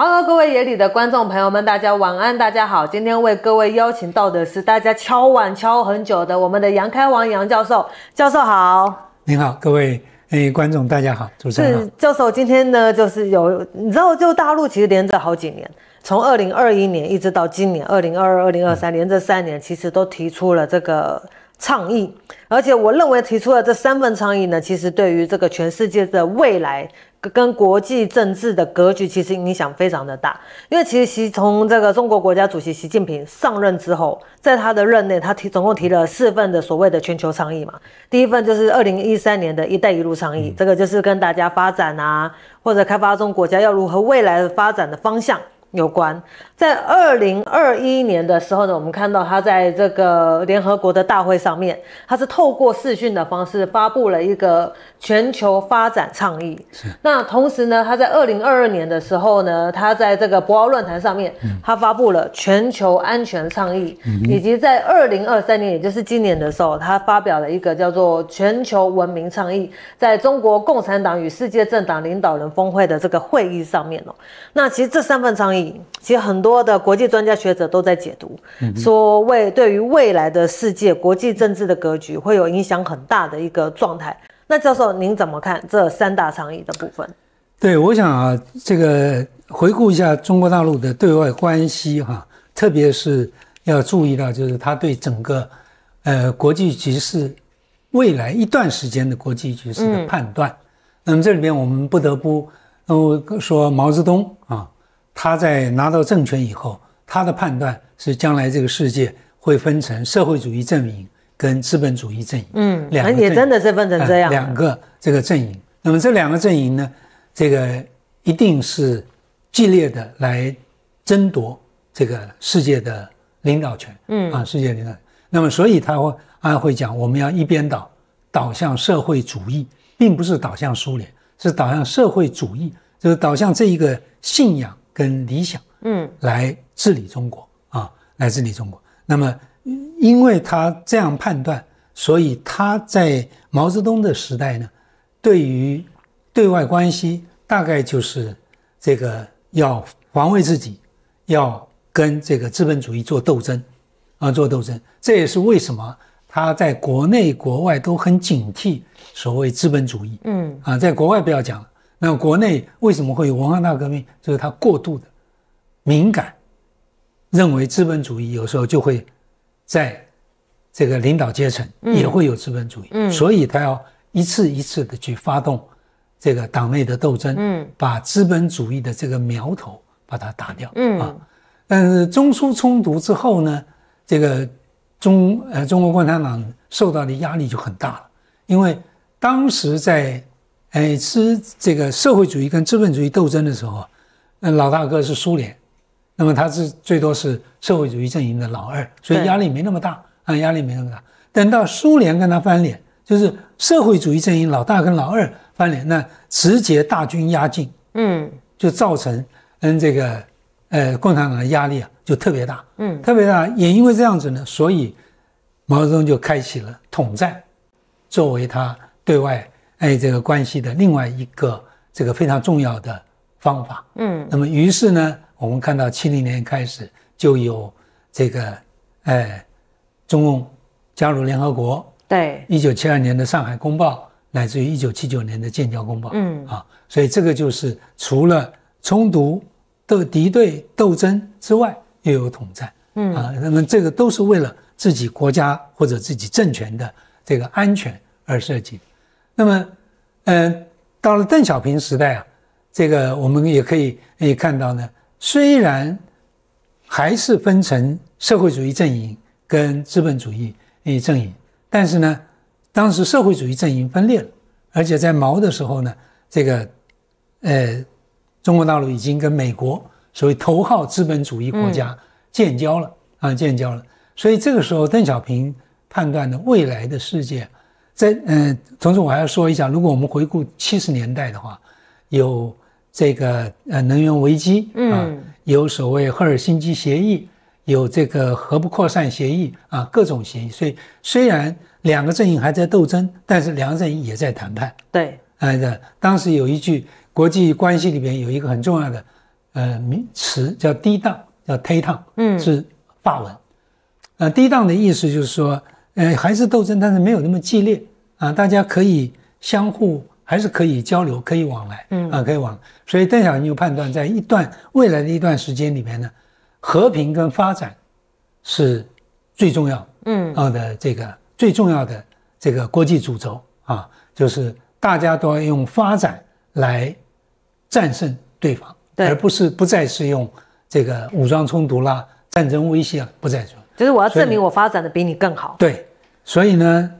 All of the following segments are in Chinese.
好，各位眼里的观众朋友们，大家晚安，大家好。今天为各位邀请到的是大家敲碗敲很久的我们的杨开王杨教授，教授好，您好，各位诶观众大家好，主持人教授，今天呢就是有你知道，就大陆其实连着好几年，从二零二一年一直到今年二零二二、二零二三，连着三年其实都提出了这个倡议，而且我认为提出的这三份倡议呢，其实对于这个全世界的未来。跟国际政治的格局其实影响非常的大，因为其实习从这个中国国家主席习近平上任之后，在他的任内，他提总共提了四份的所谓的全球倡议嘛，第一份就是二零一三年的一带一路倡议，这个就是跟大家发展啊或者开发中国家要如何未来的发展的方向。有关，在二零二一年的时候呢，我们看到他在这个联合国的大会上面，他是透过视讯的方式发布了一个全球发展倡议。是。那同时呢，他在二零二二年的时候呢，他在这个博鳌论坛上面，他发布了全球安全倡议，以及在二零二三年，也就是今年的时候，他发表了一个叫做全球文明倡议，在中国共产党与世界政党领导人峰会的这个会议上面哦，那其实这三份倡议。其实很多的国际专家学者都在解读，说未对于未来的世界国际政治的格局会有影响很大的一个状态。那教授您怎么看这三大倡议的部分？对，我想啊，这个回顾一下中国大陆的对外关系哈，特别是要注意到就是他对整个呃国际局势未来一段时间的国际局势的判断。那么这里边我们不得不说毛泽东啊。他在拿到政权以后，他的判断是将来这个世界会分成社会主义阵营跟资本主义阵营。嗯，两很也真的是分成这样两个这个阵营。那么这两个阵营呢，这个一定是激烈的来争夺这个世界的领导权。嗯啊，世界领导。那么所以他会安会讲，我们要一边倒，倒向社会主义，并不是倒向苏联，是倒向社会主义，就是倒向这一个信仰。跟理想，嗯，来治理中国啊，来治理中国。那么，因为他这样判断，所以他在毛泽东的时代呢，对于对外关系，大概就是这个要防卫自己，要跟这个资本主义做斗争，啊，做斗争。这也是为什么他在国内国外都很警惕所谓资本主义，嗯，啊，在国外不要讲。那国内为什么会有文化大革命？就是他过度的敏感，认为资本主义有时候就会在这个领导阶层也会有资本主义，所以他要一次一次的去发动这个党内的斗争，把资本主义的这个苗头把它打掉。啊，但是中苏冲突之后呢，这个中呃中国共产党受到的压力就很大了，因为当时在。哎，是这个社会主义跟资本主义斗争的时候，那老大哥是苏联，那么他是最多是社会主义阵营的老二，所以压力没那么大啊，压力没那么大。等到苏联跟他翻脸，就是社会主义阵营老大跟老二翻脸，那直接大军压境，嗯，就造成嗯这个呃共产党的压力啊就特别大，嗯，特别大。也因为这样子呢，所以毛泽东就开启了统战，作为他对外。哎，这个关系的另外一个这个非常重要的方法，嗯，那么于是呢，我们看到七零年开始就有这个，哎，中共加入联合国，对，一九七二年的上海公报，乃至于一九七九年的建交公报，嗯啊，所以这个就是除了冲突的敌对斗争之外，又有统战，嗯啊，那么这个都是为了自己国家或者自己政权的这个安全而设计。那么，嗯，到了邓小平时代啊，这个我们也可以也看到呢。虽然还是分成社会主义阵营跟资本主义阵营，但是呢，当时社会主义阵营分裂了，而且在毛的时候呢，这个呃，中国大陆已经跟美国所谓头号资本主义国家建交了啊，建交了。所以这个时候，邓小平判断的未来的世界。在嗯，同时我还要说一下，如果我们回顾七十年代的话，有这个呃能源危机，嗯，有所谓赫尔辛基协议，有这个核不扩散协议啊，各种协议。所以虽然两个阵营还在斗争，但是两个阵营也在谈判。对，哎的，当时有一句国际关系里边有一个很重要的呃名词叫低档，叫推档，嗯，是法文。呃，低档的意思就是说。呃，还是斗争，但是没有那么激烈啊。大家可以相互，还是可以交流，可以往来，嗯啊，可以往。所以邓小平就判断，在一段未来的一段时间里面呢，和平跟发展是最重要的，嗯，啊的这个最重要的这个国际主轴啊，就是大家都要用发展来战胜对方，而不是不再是用这个武装冲突啦、战争威胁不再。说。就是我要证明我发展的比你更好。对。所以呢，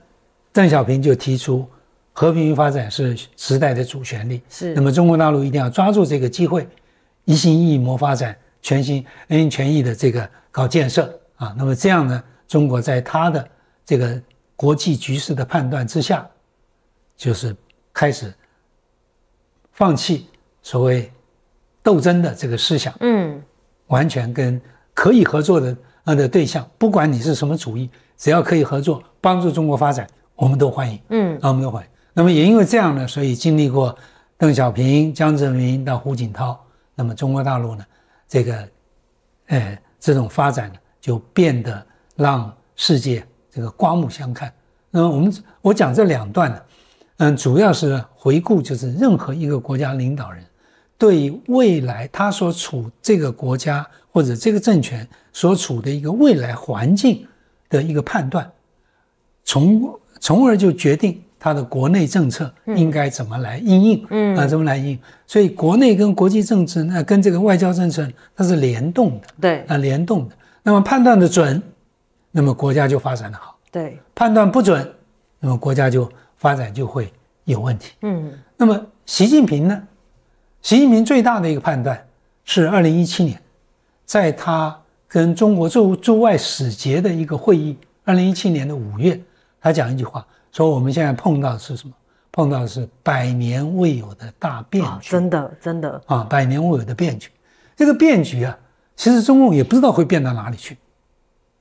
邓小平就提出和平与发展是时代的主旋律。是，那么中国大陆一定要抓住这个机会，一心一意谋发展，全心全全意的这个搞建设啊。那么这样呢，中国在他的这个国际局势的判断之下，就是开始放弃所谓斗争的这个思想。嗯，完全跟可以合作的呃的对象，不管你是什么主义。只要可以合作，帮助中国发展，我们都欢迎。嗯，我们都欢迎。那么也因为这样呢，所以经历过邓小平、江泽民到胡锦涛，那么中国大陆呢，这个，呃，这种发展呢，就变得让世界这个刮目相看。那么我们我讲这两段呢，嗯，主要是回顾，就是任何一个国家领导人对未来他所处这个国家或者这个政权所处的一个未来环境。的一个判断，从从而就决定他的国内政策应该怎么来应应，啊怎么来应，所以国内跟国际政治，那跟这个外交政策它是联动的，对，啊联动的。那么判断的准，那么国家就发展的好，对。判断不准，那么国家就发展就会有问题。嗯。那么习近平呢？习近平最大的一个判断是二零一七年，在他。跟中国驻驻外使节的一个会议，二零一七年的五月，他讲一句话，说我们现在碰到是什么？碰到的是百年未有的大变局，真的真的啊，百年未有的变局。这个变局啊，其实中共也不知道会变到哪里去，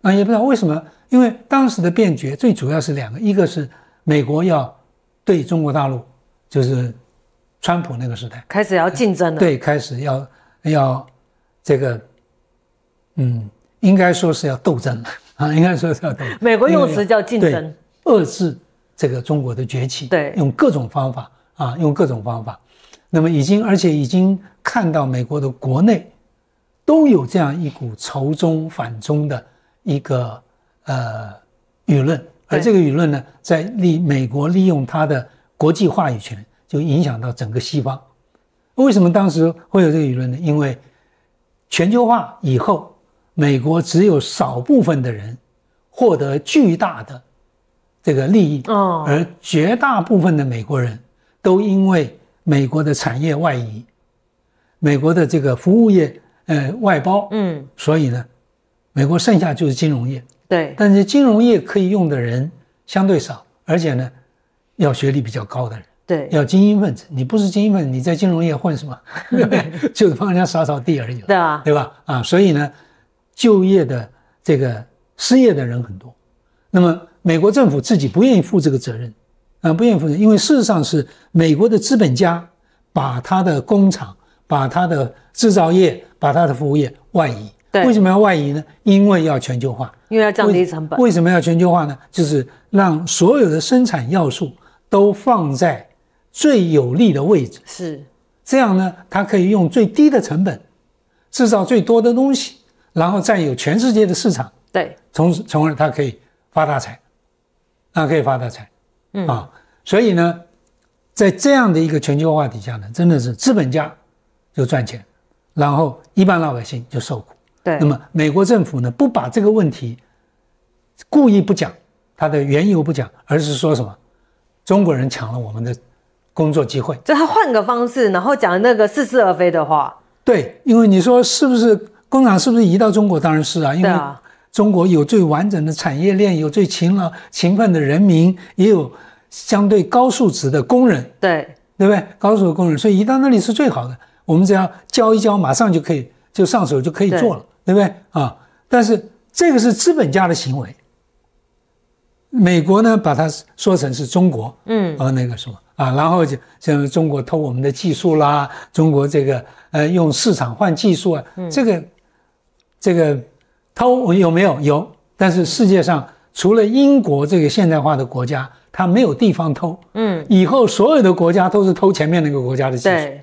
那也不知道为什么，因为当时的变局最主要是两个，一个是美国要对中国大陆，就是川普那个时代开始要竞争了，对，开始要要这个。嗯，应该说是要斗争啊，应该说是要斗争。美国用词叫竞争，遏制这个中国的崛起。对，用各种方法啊，用各种方法。那么已经，而且已经看到美国的国内都有这样一股仇中反中的一个呃舆论，而这个舆论呢，在利美国利用它的国际话语权，就影响到整个西方。为什么当时会有这个舆论呢？因为全球化以后。美国只有少部分的人获得巨大的这个利益而绝大部分的美国人，都因为美国的产业外移，美国的这个服务业呃外包，嗯，所以呢，美国剩下就是金融业，对，但是金融业可以用的人相对少，而且呢，要学历比较高的人，对，要精英分子，你不是精英分子，你在金融业混什么？就是帮人家扫扫地而已，对吧？对吧？啊，所以呢。就业的这个失业的人很多，那么美国政府自己不愿意负这个责任啊，不愿意负责，因为事实上是美国的资本家把他的工厂、把他的制造业、把他的服务业外移。对，为什么要外移呢？因为要全球化，因为要降低成本。为什么要全球化呢？就是让所有的生产要素都放在最有利的位置，是这样呢？他可以用最低的成本制造最多的东西。然后占有全世界的市场，对，从从而它可以发大财，啊，可以发大财，嗯啊，所以呢，在这样的一个全球化底下呢，真的是资本家就赚钱，然后一般老百姓就受苦，对。那么美国政府呢，不把这个问题故意不讲它的缘由不讲，而是说什么中国人抢了我们的工作机会，就他换个方式，然后讲那个似是而非的话，对，因为你说是不是？工厂是不是移到中国？当然是啊，因为中国有最完整的产业链，有最勤劳、勤奋的人民，也有相对高素质的工人，对对不对？高素质工人，所以移到那里是最好的。我们只要教一教，马上就可以就上手，就可以做了，对不对啊？但是这个是资本家的行为。美国呢，把它说成是中国，嗯，呃，那个什么啊，然后就像中国偷我们的技术啦，中国这个呃用市场换技术，啊，这个。这个偷有没有有？但是世界上除了英国这个现代化的国家，它没有地方偷。嗯，以后所有的国家都是偷前面那个国家的技术。对。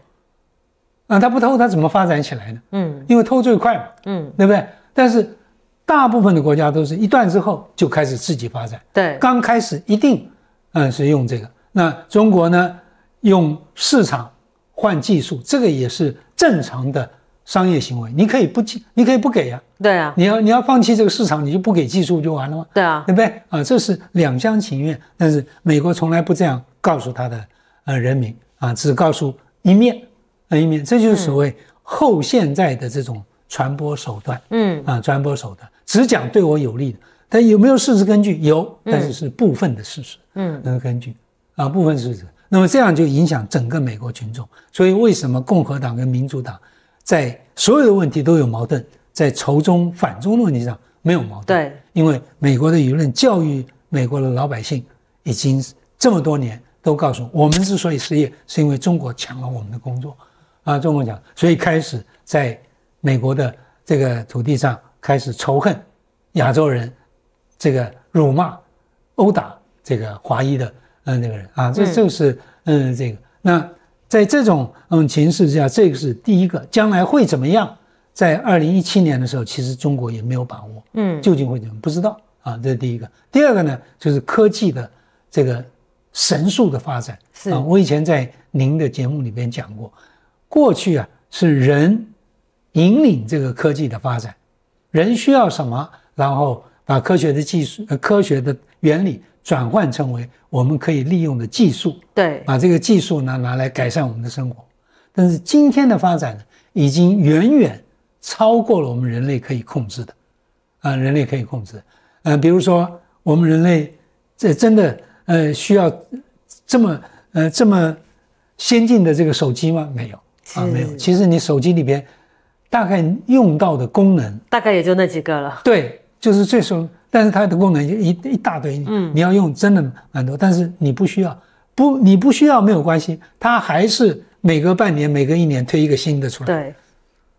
啊，他不偷，他怎么发展起来呢？嗯，因为偷最快嘛。嗯，对不对？但是大部分的国家都是一段之后就开始自己发展。对。刚开始一定，嗯，是用这个。那中国呢，用市场换技术，这个也是正常的。商业行为，你可以不技，你可以不给呀。对啊，你要你要放弃这个市场，你就不给技术就完了吗？对啊，对不对啊？这是两厢情愿，但是美国从来不这样告诉他的呃人民啊，只告诉一面，一面，这就是所谓后现代的这种传播手段。嗯啊，传播手段只讲对我有利的，但有没有事实根据？有，但是是部分的事实。嗯，那根据啊，部分事实。那么这样就影响整个美国群众。所以为什么共和党跟民主党？在所有的问题都有矛盾，在仇中反中的问题上没有矛盾。对，因为美国的舆论教育，美国的老百姓已经这么多年都告诉我们，之所以失业，是因为中国抢了我们的工作，啊，中国抢，所以开始在美国的这个土地上开始仇恨亚洲人，这个辱骂、殴打这个华裔的，嗯，那个人啊，这就是嗯，这个那。在这种嗯情势之下，这个是第一个。将来会怎么样？在二零一七年的时候，其实中国也没有把握，嗯，究竟会怎么不知道啊？这是第一个。第二个呢，就是科技的这个神速的发展。是啊，我以前在您的节目里边讲过，过去啊是人引领这个科技的发展，人需要什么，然后把科学的技术、科学的原理。转换成为我们可以利用的技术，对，把这个技术呢拿来改善我们的生活。但是今天的发展呢，已经远远超过了我们人类可以控制的，啊，人类可以控制。嗯，比如说我们人类这真的呃需要这么呃这么先进的这个手机吗？没有啊，没有。其实你手机里边大概用到的功能，大概也就那几个了。对，就是最候。但是它的功能就一一大堆，嗯，你要用真的蛮多，但是你不需要，不，你不需要没有关系，它还是每隔半年、每隔一年推一个新的出来，对，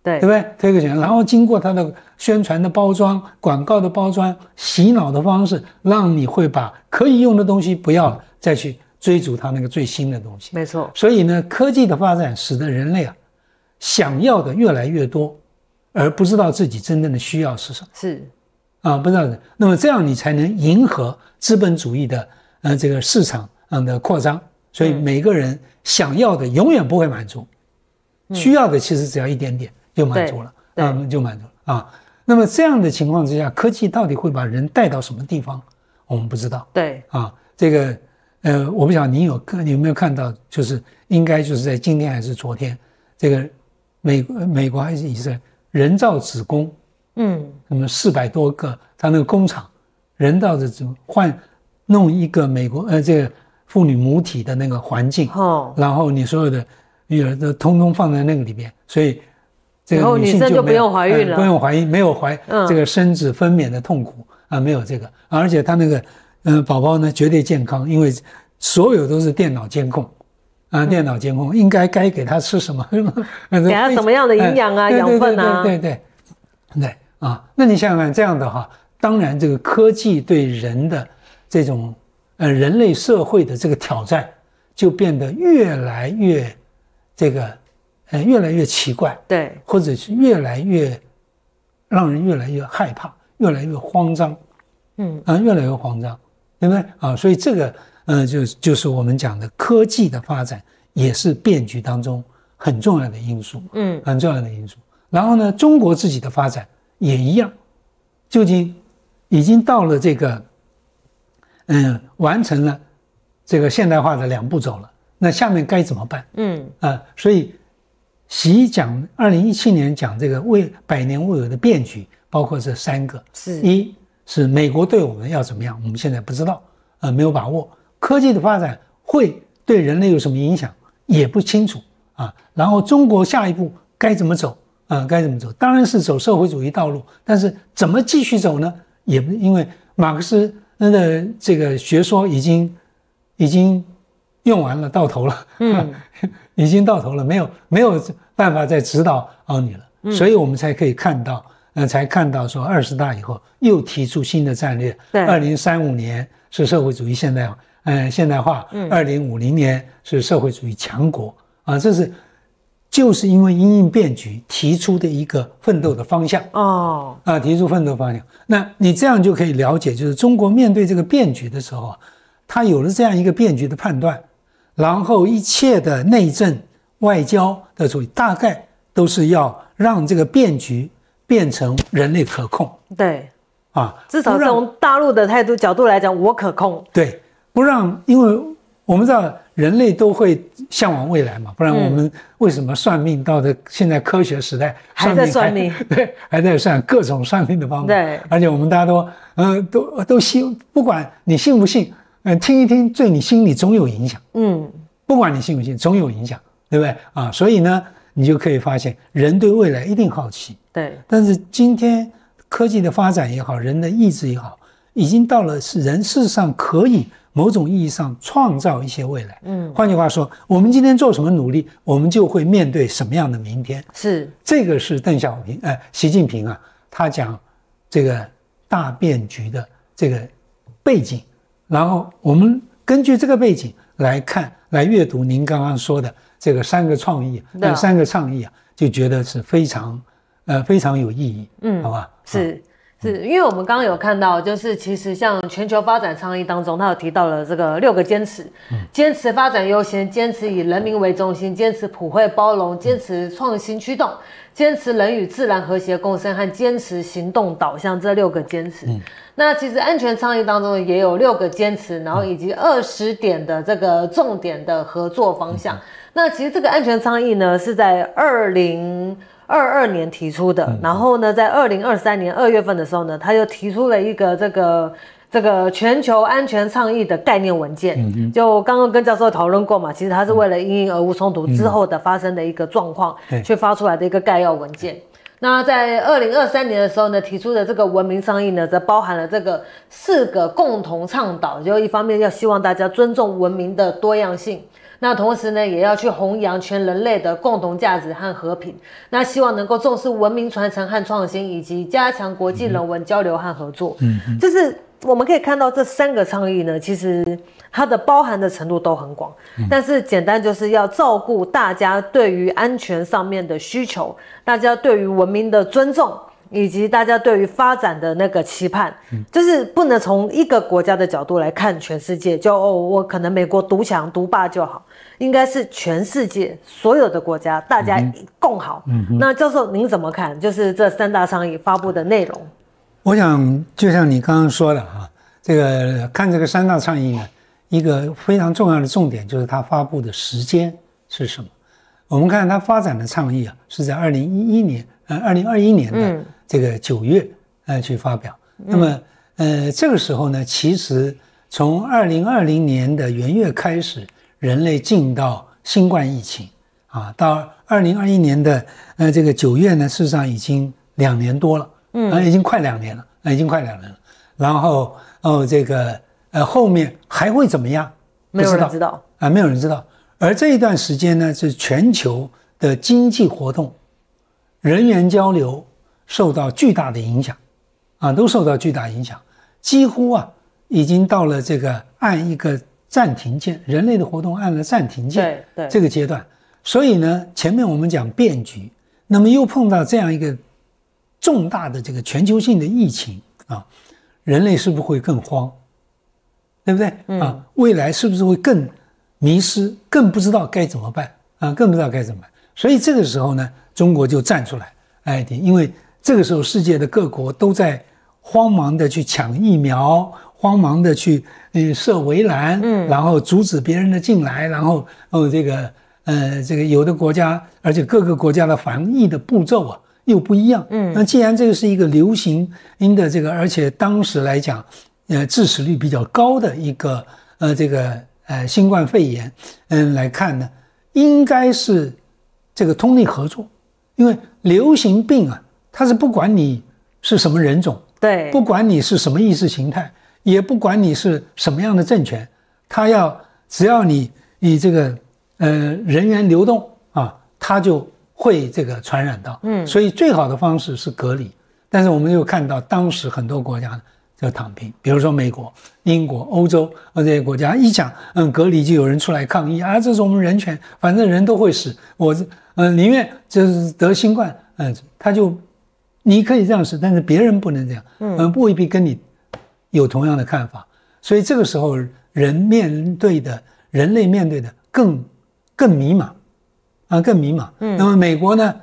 对，对不对？推个新，然后经过它的宣传的包装、广告的包装、洗脑的方式，让你会把可以用的东西不要再去追逐它那个最新的东西。没错。所以呢，科技的发展使得人类啊，想要的越来越多，而不知道自己真正的需要是什么。是。啊，不知道的。那么这样你才能迎合资本主义的，呃，这个市场嗯的扩张。所以每个人想要的永远不会满足，需要的其实只要一点点就满足了，嗯，就满足了啊。那么这样的情况之下，科技到底会把人带到什么地方，我们不知道。对，啊，这个，呃，我们想您有看，有没有看到，就是应该就是在今天还是昨天，这个美美国还是以色列人造子宫。嗯，什么四百多个，他那个工厂人到这种，换，弄一个美国呃这个妇女母体的那个环境，然后你所有的女儿都通通放在那个里边，所以这个女性就不用怀孕了，不用怀孕，没有怀这个生子分娩的痛苦啊，没有这个，而且他那个嗯宝宝呢绝对健康，因为所有都是电脑监控啊，电脑监控应该该给他吃什么，给他什么样的营养啊，养分啊，对对对，对。啊，那你想想看，这样的哈，当然，这个科技对人的这种，呃，人类社会的这个挑战，就变得越来越，这个，呃，越来越奇怪，对，或者是越来越，让人越来越害怕，越来越慌张，嗯，啊，越来越慌张，对不对？啊，所以这个，呃，就就是我们讲的科技的发展，也是变局当中很重要的因素，嗯，很重要的因素。然后呢，中国自己的发展。也一样，究竟已经到了这个，嗯，完成了这个现代化的两步走了，那下面该怎么办？嗯啊，所以习讲二零一七年讲这个未百年未有的变局，包括这三个，一是美国对我们要怎么样，我们现在不知道，呃，没有把握，科技的发展会对人类有什么影响也不清楚啊，然后中国下一步该怎么走？啊，该怎么走？当然是走社会主义道路，但是怎么继续走呢？也因为马克思的这个学说已经已经用完了，到头了，嗯，已经到头了，没有没有办法再指导奥你了，所以我们才可以看到，嗯，才看到说二十大以后又提出新的战略，对，二零三五年是社会主义现代化，嗯，现代化，嗯，二零五零年是社会主义强国，啊，这是。就是因为因应变局提出的一个奋斗的方向哦啊，提出奋斗方向，那你这样就可以了解，就是中国面对这个变局的时候，他有了这样一个变局的判断，然后一切的内政外交的注意，大概都是要让这个变局变成人类可控。对啊，至少从大陆的态度角度来讲，我可控。对，不让，因为我们知道。人类都会向往未来嘛，不然我们为什么算命？到的现在科学时代还在算命，对，还在算各种算命的方法。对，而且我们大家都，嗯，都都信，不管你信不信，嗯，听一听，对你心里总有影响。嗯，不管你信不信，总有影响，对不对啊？所以呢，你就可以发现，人对未来一定好奇。对，但是今天科技的发展也好，人的意志也好，已经到了是人事上可以。某种意义上创造一些未来，嗯，换句话说，我们今天做什么努力，我们就会面对什么样的明天。是，这个是邓小平，哎，习近平啊，他讲这个大变局的这个背景，然后我们根据这个背景来看，来阅读您刚刚说的这个三个创意，那三个创意啊，就觉得是非常，呃，非常有意义，嗯，好吧，是。是，因为我们刚刚有看到，就是其实像全球发展倡议当中，他有提到了这个六个坚持：坚持发展优先、坚持以人民为中心、坚持普惠包容、坚持创新驱动、坚持人与自然和谐共生和坚持行动导向这六个坚持。那其实安全倡议当中也有六个坚持，然后以及二十点的这个重点的合作方向。那其实这个安全倡议呢，是在二零。二二年提出的，然后呢，在二零二三年二月份的时候呢，他又提出了一个这个这个全球安全倡议的概念文件，就刚刚跟教授讨论过嘛，其实他是为了因俄乌冲突之后的发生的一个状况，去发出来的一个概要文件。那在二零二三年的时候呢，提出的这个文明倡议呢，则包含了这个四个共同倡导，就一方面要希望大家尊重文明的多样性。那同时呢，也要去弘扬全人类的共同价值和和平。那希望能够重视文明传承和创新，以及加强国际人文交流和合作。嗯，就是我们可以看到这三个倡议呢，其实它的包含的程度都很广。但是简单就是要照顾大家对于安全上面的需求，大家对于文明的尊重，以及大家对于发展的那个期盼。嗯，就是不能从一个国家的角度来看全世界，就哦，我可能美国独强独霸就好。应该是全世界所有的国家大家共好。嗯，嗯、那教授您怎么看？就是这三大倡议发布的内容？我想就像你刚刚说的哈，这个看这个三大倡议呢，一个非常重要的重点就是它发布的时间是什么？我们看它发展的倡议啊，是在二零一一年，呃，二零二一年的这个九月，呃，去发表。那么，呃，这个时候呢，其实从二零二零年的元月开始。人类进到新冠疫情啊，到二零二一年的呃这个九月呢，事实上已经两年多了，嗯，已经快两年了，已经快两年了。然后哦，这个呃后面还会怎么样？没有人知道啊，没有人知道。而这一段时间呢，是全球的经济活动、人员交流受到巨大的影响啊，都受到巨大影响，几乎啊已经到了这个按一个。暂停键，人类的活动按了暂停键，对这个阶段，所以呢，前面我们讲变局，那么又碰到这样一个重大的这个全球性的疫情啊，人类是不是会更慌，对不对啊？未来是不是会更迷失，更不知道该怎么办啊？更不知道该怎么办。所以这个时候呢，中国就站出来，哎，因为这个时候世界的各国都在慌忙的去抢疫苗。慌忙的去，嗯，设围栏，嗯，然后阻止别人的进来，然后，哦，这个，呃，这个有的国家，而且各个国家的防疫的步骤啊又不一样，嗯，那既然这个是一个流行因的这个，而且当时来讲，呃，致死率比较高的一个，呃，这个，呃，新冠肺炎，嗯，来看呢，应该是这个通力合作，因为流行病啊，它是不管你是什么人种，对，不管你是什么意识形态。也不管你是什么样的政权，他要只要你你这个呃人员流动啊，他就会这个传染到嗯，所以最好的方式是隔离。但是我们又看到当时很多国家就躺平，比如说美国、英国、欧洲这些国家一讲嗯隔离就有人出来抗议啊，这是我们人权，反正人都会死，我这嗯宁愿就是得新冠嗯，他就你可以这样死，但是别人不能这样嗯，未必跟你。有同样的看法，所以这个时候人面对的，人类面对的更更迷茫啊，更迷茫。嗯，那么美国呢，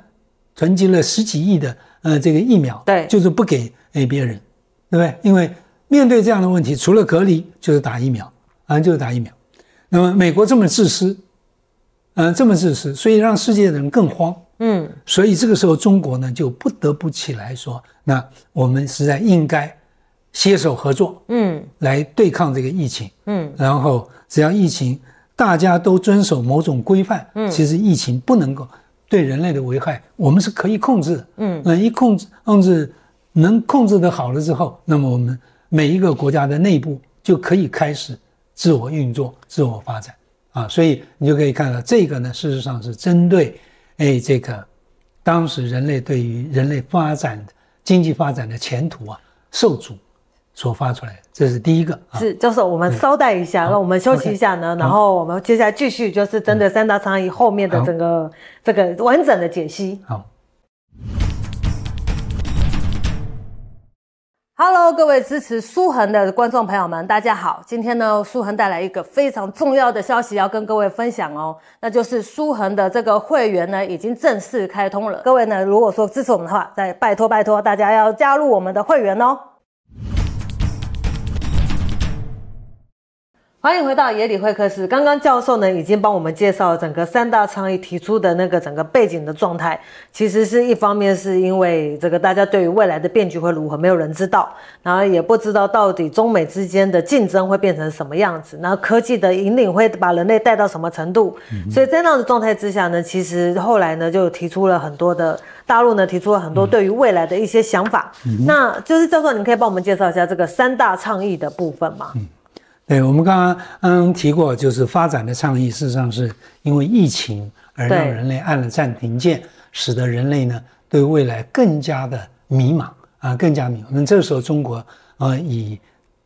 囤积了十几亿的呃这个疫苗，对，就是不给给别人，对不对？因为面对这样的问题，除了隔离就是打疫苗，啊，就是打疫苗。那么美国这么自私，嗯，这么自私，所以让世界的人更慌，嗯。所以这个时候中国呢，就不得不起来说，那我们实在应该。携手合作，嗯，来对抗这个疫情，嗯，然后只要疫情大家都遵守某种规范，嗯，其实疫情不能够对人类的危害，我们是可以控制的，嗯，那一控制控制能控制的好了之后，那么我们每一个国家的内部就可以开始自我运作、自我发展啊，所以你就可以看到这个呢，事实上是针对，哎，这个当时人类对于人类发展、经济发展的前途啊受阻。所发出来，这是第一个。是，就是我们稍待一下，让我们休息一下呢，然后我们接下来继续，就是针对三大倡议后面的整个这个完整的解析。好，Hello，各位支持苏恒的观众朋友们，大家好。今天呢，苏恒带来一个非常重要的消息要跟各位分享哦，那就是苏恒的这个会员呢已经正式开通了。各位呢，如果说支持我们的话，再拜托拜托大家要加入我们的会员哦。欢迎回到野理会客室。刚刚教授呢，已经帮我们介绍整个三大倡议提出的那个整个背景的状态。其实是一方面是因为这个大家对于未来的变局会如何，没有人知道，然后也不知道到底中美之间的竞争会变成什么样子，然后科技的引领会把人类带到什么程度。所以在那样的状态之下呢，其实后来呢就提出了很多的大陆呢提出了很多对于未来的一些想法。那就是教授，你可以帮我们介绍一下这个三大倡议的部分吗？对，我们刚刚嗯提过，就是发展的倡议，事实上是因为疫情而让人类按了暂停键，使得人类呢对未来更加的迷茫啊，更加迷茫。那这时候，中国啊以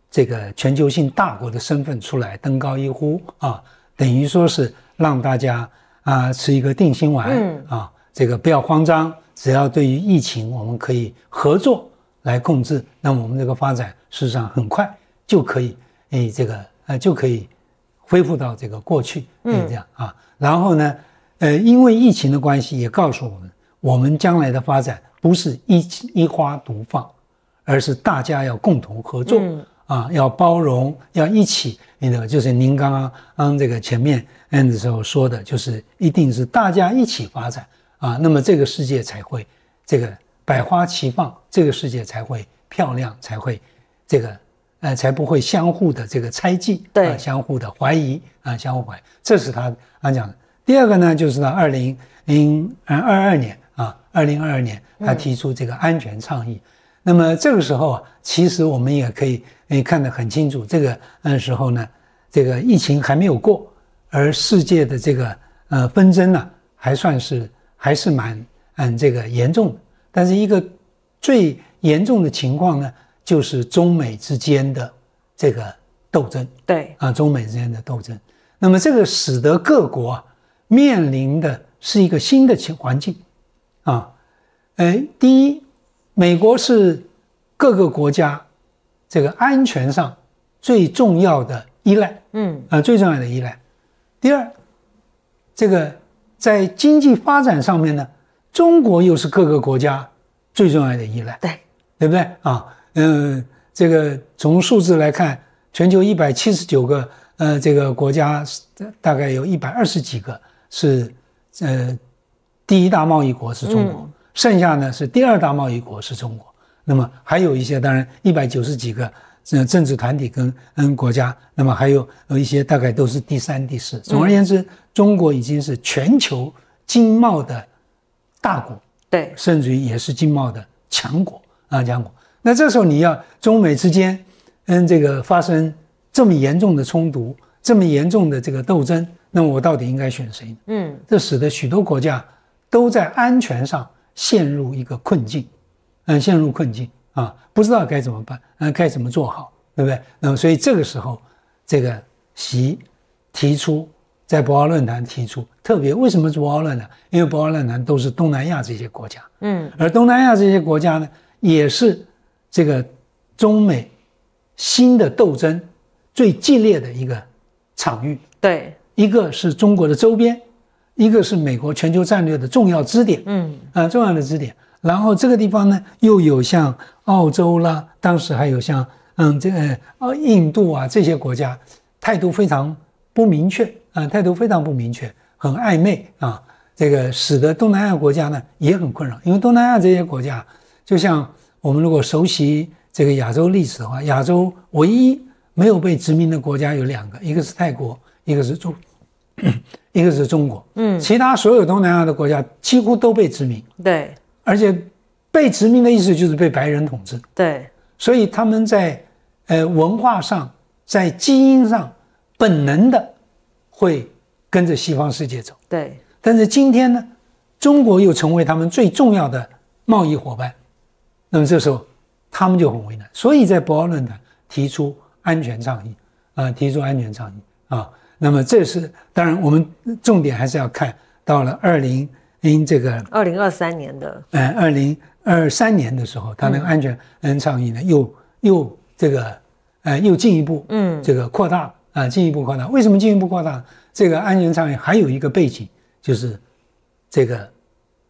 这个全球性大国的身份出来，登高一呼啊，等于说是让大家啊吃一个定心丸啊，这个不要慌张，只要对于疫情我们可以合作来控制，那我们这个发展事实上很快就可以。诶，这个呃就可以恢复到这个过去，嗯，这样啊。然后呢，呃，因为疫情的关系，也告诉我们，我们将来的发展不是一一花独放，而是大家要共同合作啊，要包容，要一起，你白就是您刚刚刚这个前面嗯的时候说的，就是一定是大家一起发展啊，那么这个世界才会这个百花齐放，这个世界才会漂亮，才会这个。呃，才不会相互的这个猜忌，对啊，相互的怀疑啊，相互怀疑，这是他他讲的。第二个呢，就是呢，二零零二二年啊，二零二二年他提出这个安全倡议。那么这个时候啊，其实我们也可以看得很清楚，这个时候呢，这个疫情还没有过，而世界的这个呃纷争呢，还算是还是蛮嗯这个严重的。但是一个最严重的情况呢。就是中美之间的这个斗争，对啊，中美之间的斗争。那么这个使得各国面临的是一个新的情环境，啊，哎，第一，美国是各个国家这个安全上最重要的依赖，嗯啊，最重要的依赖。第二，这个在经济发展上面呢，中国又是各个国家最重要的依赖，对对不对啊？嗯，这个从数字来看，全球一百七十九个，呃，这个国家大概有一百二十几个是，呃，第一大贸易国是中国，剩下呢是第二大贸易国是中国。那么还有一些，当然一百九十几个政政治团体跟嗯国家，那么还有一些大概都是第三、第四。总而言之，中国已经是全球经贸的大国，对，甚至于也是经贸的强国啊，强国。那这时候你要中美之间，嗯，这个发生这么严重的冲突，这么严重的这个斗争，那么我到底应该选谁？嗯，这使得许多国家都在安全上陷入一个困境，嗯，陷入困境啊，不知道该怎么办，嗯，该怎么做好，对不对？那么所以这个时候，这个习提出在博鳌论坛提出特别为什么是博鳌论坛？因为博鳌论坛都是东南亚这些国家，嗯，而东南亚这些国家呢，也是。这个中美新的斗争最激烈的一个场域，对，一个是中国的周边，一个是美国全球战略的重要支点，嗯啊重要的支点。然后这个地方呢，又有像澳洲啦，当时还有像嗯这个呃印度啊这些国家态度非常不明确啊，态度非常不明确，很暧昧啊，这个使得东南亚国家呢也很困扰，因为东南亚这些国家就像。我们如果熟悉这个亚洲历史的话，亚洲唯一没有被殖民的国家有两个，一个是泰国，一个是中，一个是中国。嗯，其他所有东南亚的国家几乎都被殖民。对，而且被殖民的意思就是被白人统治。对，所以他们在呃文化上、在基因上，本能的会跟着西方世界走。对，但是今天呢，中国又成为他们最重要的贸易伙伴。那么这时候，他们就很为难，所以在博鳌论坛提出安全倡议啊，提出安全倡议啊。那么这是当然，我们重点还是要看到了二零零这个二零二三年的，嗯，二零二三年的时候，他那个安全倡议呢，又又这个，呃，又进一步，嗯，这个扩大啊，进一步扩大。为什么进一步扩大？这个安全倡议还有一个背景，就是这个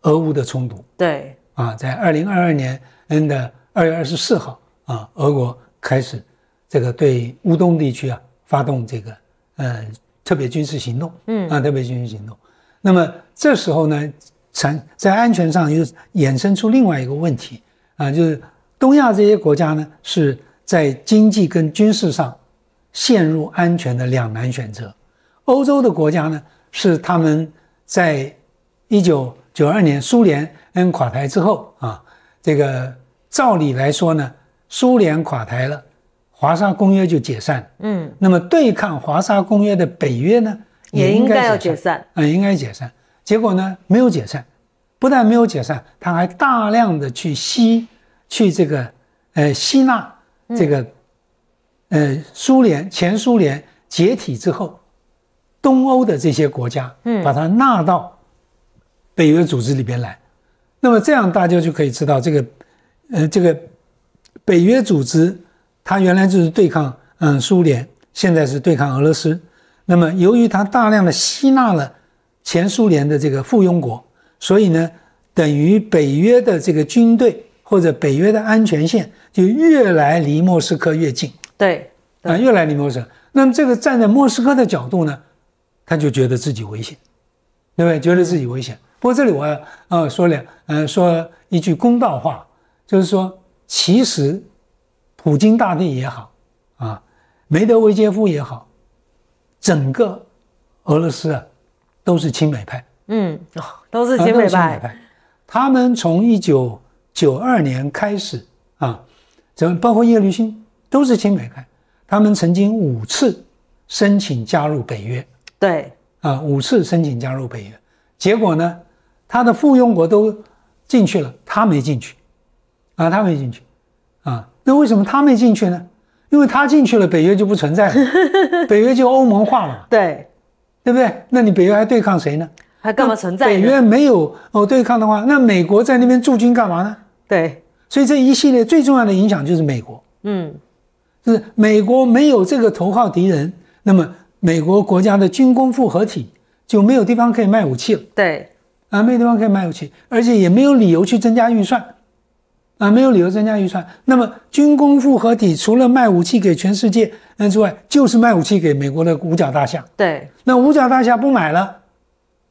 俄乌的冲突。对，啊，在二零二二年。n 的二月二十四号啊，俄国开始这个对乌东地区啊发动这个呃特别军事行动，嗯啊特别军事行动。那么这时候呢，产在安全上又衍生出另外一个问题啊，就是东亚这些国家呢是在经济跟军事上陷入安全的两难选择。欧洲的国家呢是他们在一九九二年苏联嗯垮台之后啊。这个照理来说呢，苏联垮台了，华沙公约就解散。嗯，那么对抗华沙公约的北约呢，也应该要解散。嗯，应该解散。结果呢，没有解散，不但没有解散，他还大量的去吸，去这个，呃，吸纳这个，呃，苏联前苏联解体之后，东欧的这些国家，嗯，把它纳到北约组织里边来。那么这样大家就可以知道，这个，呃，这个北约组织，它原来就是对抗嗯苏联，现在是对抗俄罗斯。那么由于它大量的吸纳了前苏联的这个附庸国，所以呢，等于北约的这个军队或者北约的安全线就越来离莫斯科越近。对，啊，越来离莫斯科。那么这个站在莫斯科的角度呢，他就觉得自己危险，对不对？觉得自己危险。不过这里我呃说了，嗯，说一句公道话，就是说，其实，普京大帝也好啊，梅德韦杰夫也好，整个俄罗斯啊，都是亲美派。嗯，都是亲美派。他们从一九九二年开始啊，这包括叶利钦都是亲美派。他们曾经五次申请加入北约。对，啊，五次申请加入北约，结果呢？他的附庸国都进去了，他没进去，啊，他没进去，啊，那为什么他没进去呢？因为他进去了，北约就不存在了，北约就欧盟化了，对，对不对？那你北约还对抗谁呢？还干嘛存在？北约没有哦，对抗的话，那美国在那边驻军干嘛呢？对，所以这一系列最重要的影响就是美国，嗯，就是美国没有这个头号敌人，那么美国国家的军工复合体就没有地方可以卖武器了，对。啊，没地方可以卖武器，而且也没有理由去增加预算，啊，没有理由增加预算。那么军工复合体除了卖武器给全世界那之外，就是卖武器给美国的五角大厦。对，那五角大厦不买了，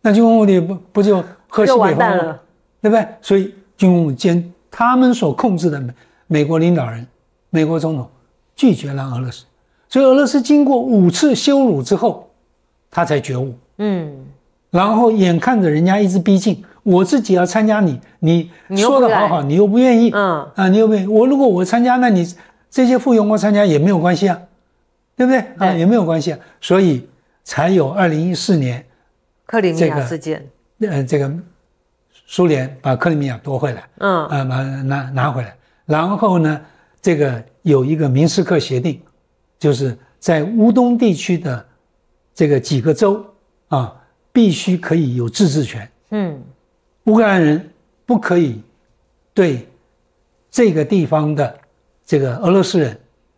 那军工复合体不不就喝西北风了，对不对？所以军工兼他们所控制的美美国领导人、美国总统拒绝让俄罗斯。所以俄罗斯经过五次羞辱之后，他才觉悟。嗯。然后眼看着人家一直逼近，我自己要参加你，你说的好好，你又不愿意，嗯啊，你不愿意。我如果我参加，那你这些附员工参加也没有关系啊，对不对？啊，也没有关系啊，所以才有二零一四年克里米亚事件。呃，这个苏联把克里米亚夺回来，嗯啊，拿拿拿回来。然后呢，这个有一个明斯克协定，就是在乌东地区的这个几个州啊。必须可以有自治权。嗯，乌克兰人不可以对这个地方的这个俄罗斯人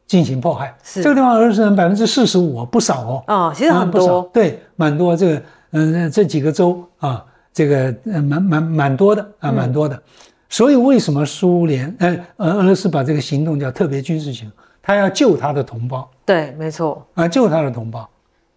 进行迫害。是这个地方俄罗斯人百分之四十五，不少哦。啊，其实很多。对，蛮多。这个嗯，这几个州啊，这个嗯，蛮蛮蛮多的啊，蛮多的。所以为什么苏联呃俄俄罗斯把这个行动叫特别军事行动？他要救他的同胞。对，没错。啊，救他的同胞，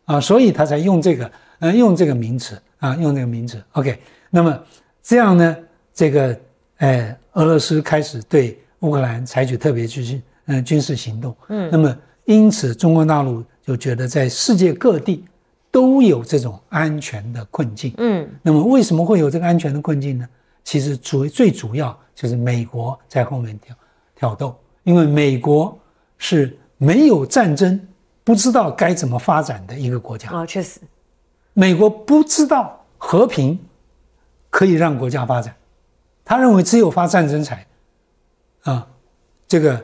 啊，所以他才用这个。呃，用这个名词啊，用这个名词。OK，那么这样呢，这个呃，俄罗斯开始对乌克兰采取特别军事嗯军事行动。嗯，那么因此，中国大陆就觉得在世界各地都有这种安全的困境。嗯，那么为什么会有这个安全的困境呢？其实主最主要就是美国在后面挑挑逗，因为美国是没有战争不知道该怎么发展的一个国家啊，确实。美国不知道和平可以让国家发展，他认为只有发战争才，啊，这个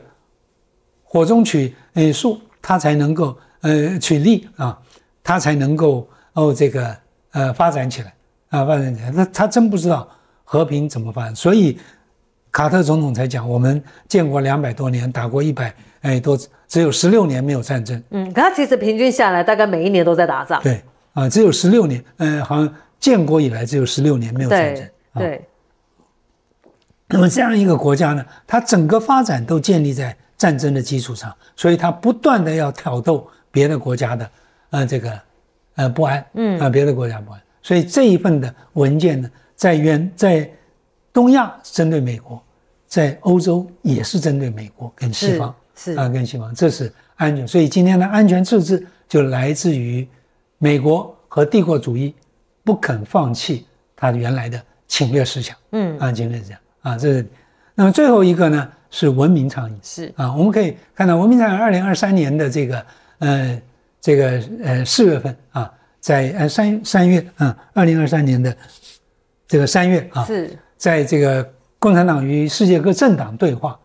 火中取呃树，他才能够呃取利啊，他才能够哦这个呃发展起来啊发展起来。那他真不知道和平怎么办，所以卡特总统才讲，我们建国两百多年，打过一百哎，多，只有十六年没有战争。嗯，他其实平均下来，大概每一年都在打仗。对。啊，只有十六年，呃，好像建国以来只有十六年没有战争。对。那么这样一个国家呢，它整个发展都建立在战争的基础上，所以它不断的要挑逗别的国家的，呃，这个，呃，不安，嗯，啊，别的国家不安。所以这一份的文件呢，在原在东亚针对美国，在欧洲也是针对美国跟西方，是啊，跟西方，这是安全。所以今天的安全自治就来自于。美国和帝国主义不肯放弃他原来的侵略思想，嗯啊，侵略思想啊，这是。那么最后一个呢，是文明倡议，是啊，我们可以看到文明倡议二零二三年的这个，呃，这个呃四月份啊，在呃三三月啊，二零二三年的这个三月啊，是，在这个共产党与世界各政党对话，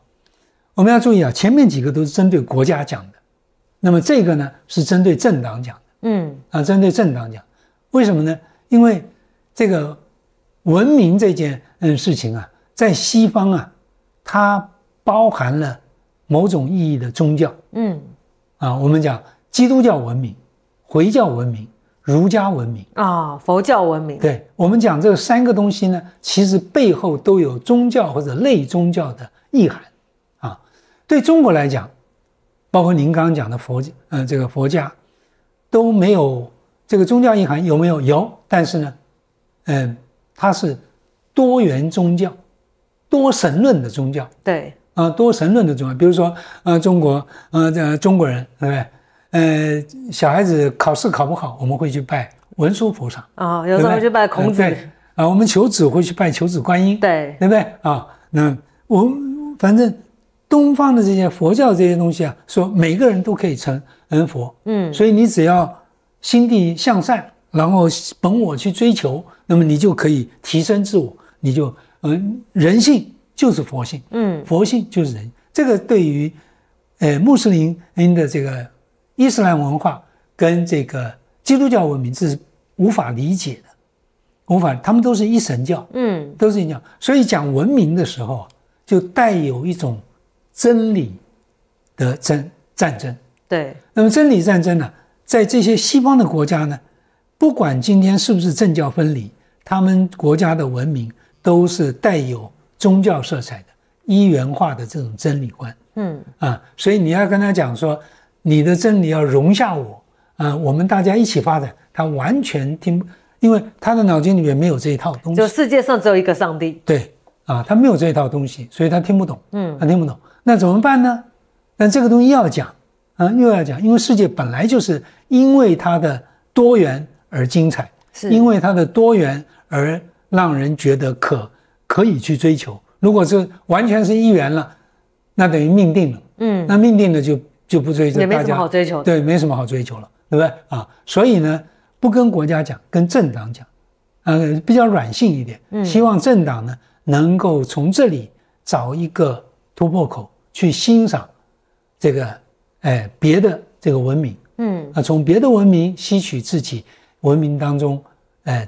我们要注意啊，前面几个都是针对国家讲的，那么这个呢是针对政党讲。嗯啊，针对政党讲，为什么呢？因为这个文明这件嗯事情啊，在西方啊，它包含了某种意义的宗教。嗯啊，我们讲基督教文明、回教文明、儒家文明啊、佛教文明，对我们讲这三个东西呢，其实背后都有宗教或者类宗教的意涵。啊，对中国来讲，包括您刚刚讲的佛嗯这个佛家。都没有这个宗教银行有没有有，但是呢，嗯，它是多元宗教、多神论的宗教。对，啊，多神论的宗教，比如说，呃，中国，呃，中国人，对不对？呃，小孩子考试考不好，我们会去拜文殊菩萨。啊，有时候去拜孔子。对，啊，我们求子会去拜求子观音。对，对不对？啊，那我反正。东方的这些佛教这些东西啊，说每个人都可以成人佛，嗯，所以你只要心地向善，然后本我去追求，那么你就可以提升自我，你就嗯，人性就是佛性，嗯，佛性就是人。这个对于呃穆斯林人的这个伊斯兰文化跟这个基督教文明是无法理解的，无法，他们都是一神教，嗯，都是一教，所以讲文明的时候就带有一种。真理的真战争，对。那么真理战争呢？在这些西方的国家呢，不管今天是不是政教分离，他们国家的文明都是带有宗教色彩的、一元化的这种真理观。嗯啊，所以你要跟他讲说，你的真理要容下我啊，我们大家一起发展，他完全听，因为他的脑筋里面没有这一套东西。就世界上只有一个上帝。对啊，他没有这一套东西，所以他听不懂。嗯，他听不懂。那怎么办呢？但这个东西要讲啊，又要讲，因为世界本来就是因为它的多元而精彩，是因为它的多元而让人觉得可可以去追求。如果是完全是一元了，那等于命定了。嗯，那命定了就就不追求，也没什么好追求的。对，没什么好追求了，对不对啊？所以呢，不跟国家讲，跟政党讲，啊，比较软性一点。嗯，希望政党呢能够从这里找一个突破口。去欣赏这个，哎，别的这个文明，嗯，啊，从别的文明吸取自己文明当中，哎，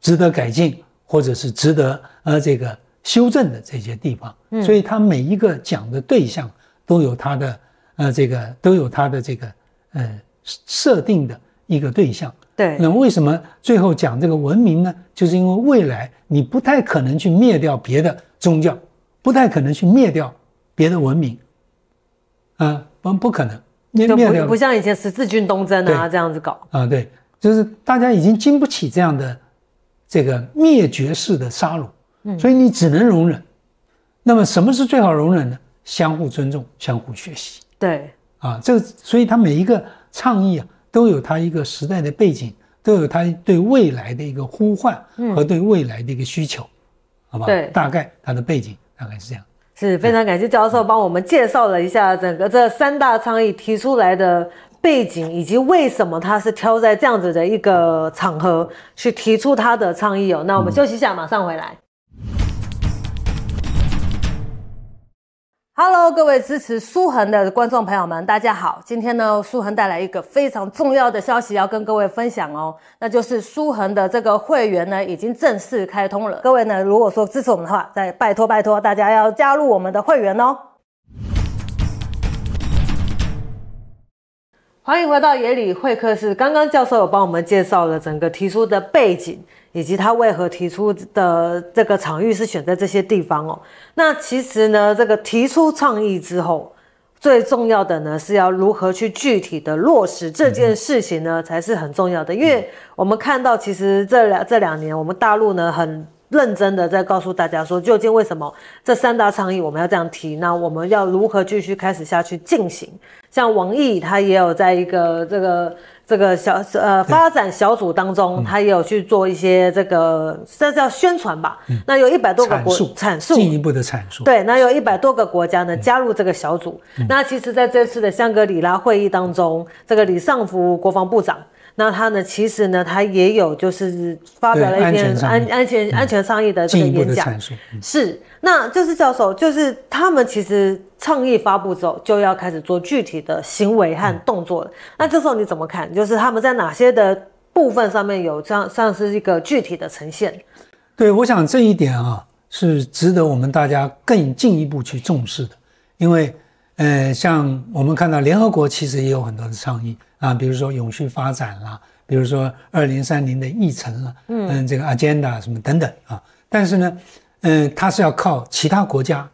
值得改进或者是值得呃这个修正的这些地方，嗯，所以他每一个讲的对象都有他的呃这个都有他的这个呃设定的一个对象，对。那为什么最后讲这个文明呢？就是因为未来你不太可能去灭掉别的宗教，不太可能去灭掉。别的文明，啊，不不可能，就不不像以前十字军东征啊这样子搞啊，对，就是大家已经经不起这样的这个灭绝式的杀戮，嗯，所以你只能容忍。那么什么是最好容忍呢？相互尊重，相互学习。对，啊，这所以他每一个倡议啊，都有它一个时代的背景，都有他对未来的一个呼唤和对未来的一个需求，好吧？对，大概它的背景大概是这样。是非常感谢教授帮我们介绍了一下整个这三大倡议提出来的背景，以及为什么他是挑在这样子的一个场合去提出他的倡议哦。那我们休息一下，马上回来。Hello，各位支持苏恒的观众朋友们，大家好。今天呢，苏恒带来一个非常重要的消息要跟各位分享哦，那就是苏恒的这个会员呢已经正式开通了。各位呢，如果说支持我们的话，再拜托拜托大家要加入我们的会员哦。欢迎回到野里会客室，刚刚教授有帮我们介绍了整个提出的背景。以及他为何提出的这个场域是选在这些地方哦？那其实呢，这个提出倡议之后，最重要的呢是要如何去具体的落实这件事情呢，才是很重要的。因为我们看到，其实这两这两年，我们大陆呢很认真的在告诉大家说，究竟为什么这三大倡议我们要这样提？那我们要如何继续开始下去进行？像王毅他也有在一个这个。这个小呃发展小组当中，他也有去做一些这个，算是叫宣传吧。那有一百多个国阐述进一步的阐述，对，那有一百多个国家呢加入这个小组。那其实在这次的香格里拉会议当中，这个李尚福国防部长。那他呢？其实呢，他也有就是发表了一篇安安全安全倡议的这个演讲，是。那就是教授，就是他们其实倡议发布之后，就要开始做具体的行为和动作了。那这时候你怎么看？就是他们在哪些的部分上面有这样像是一个具体的呈现？对，我想这一点啊是值得我们大家更进一步去重视的，因为，呃，像我们看到联合国其实也有很多的倡议。啊，比如说永续发展啦，比如说二零三零的议程啦，嗯，这个 agenda 什么等等啊。但是呢，嗯，它是要靠其他国家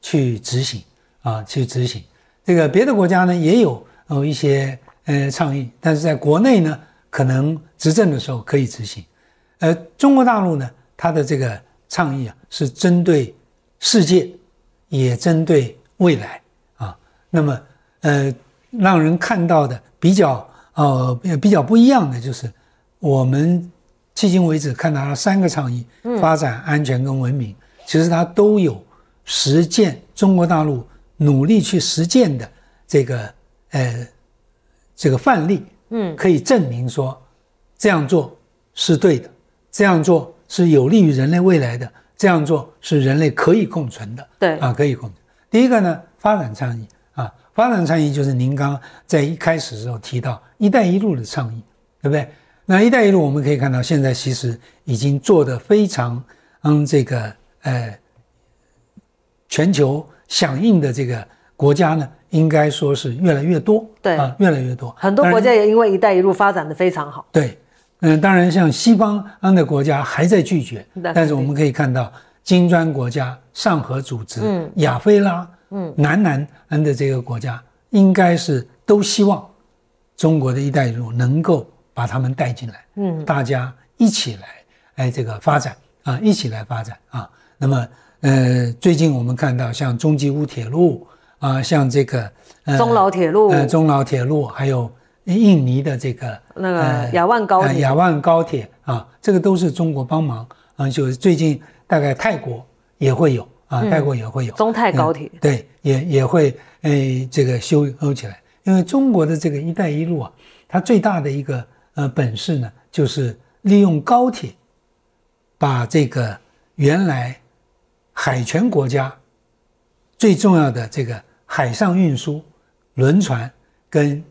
去执行啊，去执行。这个别的国家呢也有呃一些呃倡议，但是在国内呢，可能执政的时候可以执行。呃，中国大陆呢，它的这个倡议啊，是针对世界，也针对未来啊。那么呃，让人看到的。比较呃比较不一样的就是，我们迄今为止看到了三个倡议，发展、安全跟文明，其实它都有实践中国大陆努力去实践的这个呃这个范例，嗯，可以证明说这样做是对的，这样做是有利于人类未来的，这样做是人类可以共存的，对，啊，可以共存。第一个呢，发展倡议。发展倡议就是您刚在一开始时候提到“一带一路”的倡议，对不对？那“一带一路”我们可以看到，现在其实已经做的非常，嗯，这个，呃，全球响应的这个国家呢，应该说是越来越多，对啊，越来越多。很多国家也因为“一带一路”发展的非常好。对，嗯，当然像西方的国家还在拒绝，但是我们可以看到金砖国家、上合组织、嗯、亚非拉。嗯，南南的这个国家应该是都希望中国的一带一路能够把他们带进来，嗯，大家一起来，哎，这个发展啊，一起来发展啊。那么，呃，最近我们看到像中吉乌铁路啊，像这个呃、中老铁路，呃，中老铁路，还有印尼的这个那个亚万高铁，亚万高铁啊，这个都是中国帮忙，啊，就最近大概泰国也会有。啊，泰国也会有中泰高铁，对，也也会，诶，这个修修起来，因为中国的这个“一带一路”啊，它最大的一个，呃，本事呢，就是利用高铁，把这个原来海权国家最重要的这个海上运输，轮船跟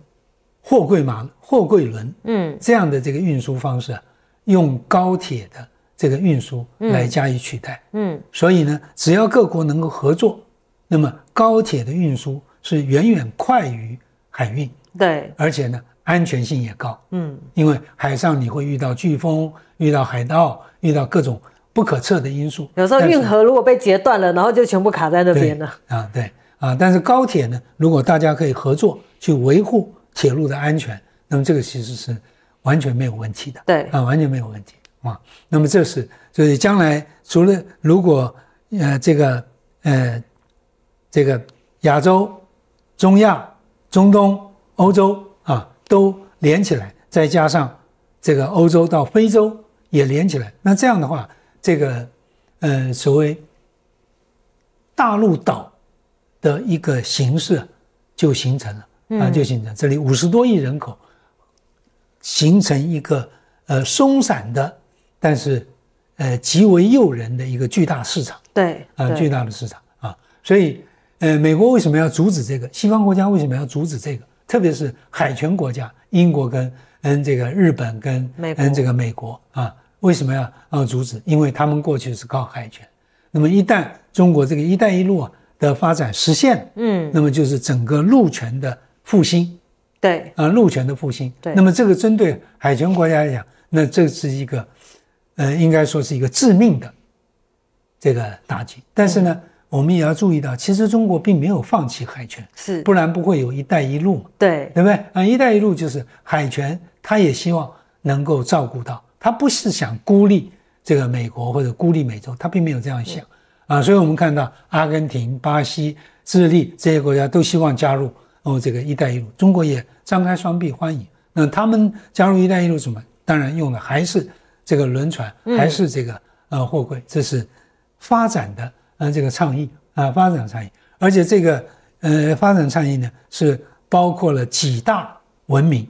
货柜马货柜轮，嗯，这样的这个运输方式，用高铁的。这个运输来加以取代，嗯，所以呢，只要各国能够合作，那么高铁的运输是远远快于海运，对，而且呢，安全性也高，嗯，因为海上你会遇到飓风、遇到海盗、遇到各种不可测的因素，有时候运河如果被截断了，然后就全部卡在那边了，啊，对，啊，但是高铁呢，如果大家可以合作去维护铁路的安全，那么这个其实是完全没有问题的，对，啊，完全没有问题。啊，那么这是就是将来除了如果呃这个呃这个亚洲、中亚、中东、欧洲啊都连起来，再加上这个欧洲到非洲也连起来，那这样的话，这个呃所谓大陆岛的一个形式就形成了啊，就形成这里五十多亿人口形成一个呃松散的。但是，呃，极为诱人的一个巨大市场，对啊，巨大的市场啊，所以，呃，美国为什么要阻止这个？西方国家为什么要阻止这个？特别是海权国家，英国跟嗯这个日本跟嗯这个美国啊，为什么要要阻止？因为他们过去是靠海权，那么一旦中国这个“一带一路”啊的发展实现，嗯，那么就是整个陆权的复兴，对啊，陆权的复兴，对，那么这个针对海权国家来讲，那这是一个。呃，应该说是一个致命的这个打击，但是呢，我们也要注意到，其实中国并没有放弃海权，是不然不会有一带一路嘛，对对不对？啊，一带一路就是海权，他也希望能够照顾到，他不是想孤立这个美国或者孤立美洲，他并没有这样想啊，所以我们看到阿根廷、巴西、智利这些国家都希望加入哦这个一带一路，中国也张开双臂欢迎，那他们加入一带一路怎么？当然用的还是。这个轮船还是这个呃货柜，这是发展的嗯这个倡议啊发展倡议，而且这个呃发展倡议呢是包括了几大文明，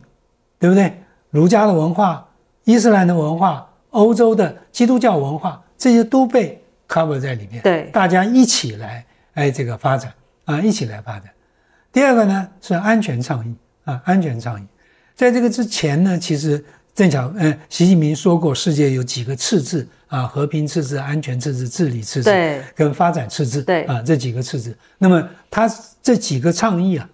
对不对？儒家的文化、伊斯兰的文化、欧洲的基督教文化，这些都被 cover 在里面。对，大家一起来哎这个发展啊，一起来发展。第二个呢是安全倡议啊，安全倡议，在这个之前呢，其实。正巧，嗯，习近平说过，世界有几个次字啊，和平次字、安全次字、治理次字，跟发展次字。啊，这几个次字。那么他这几个倡议啊，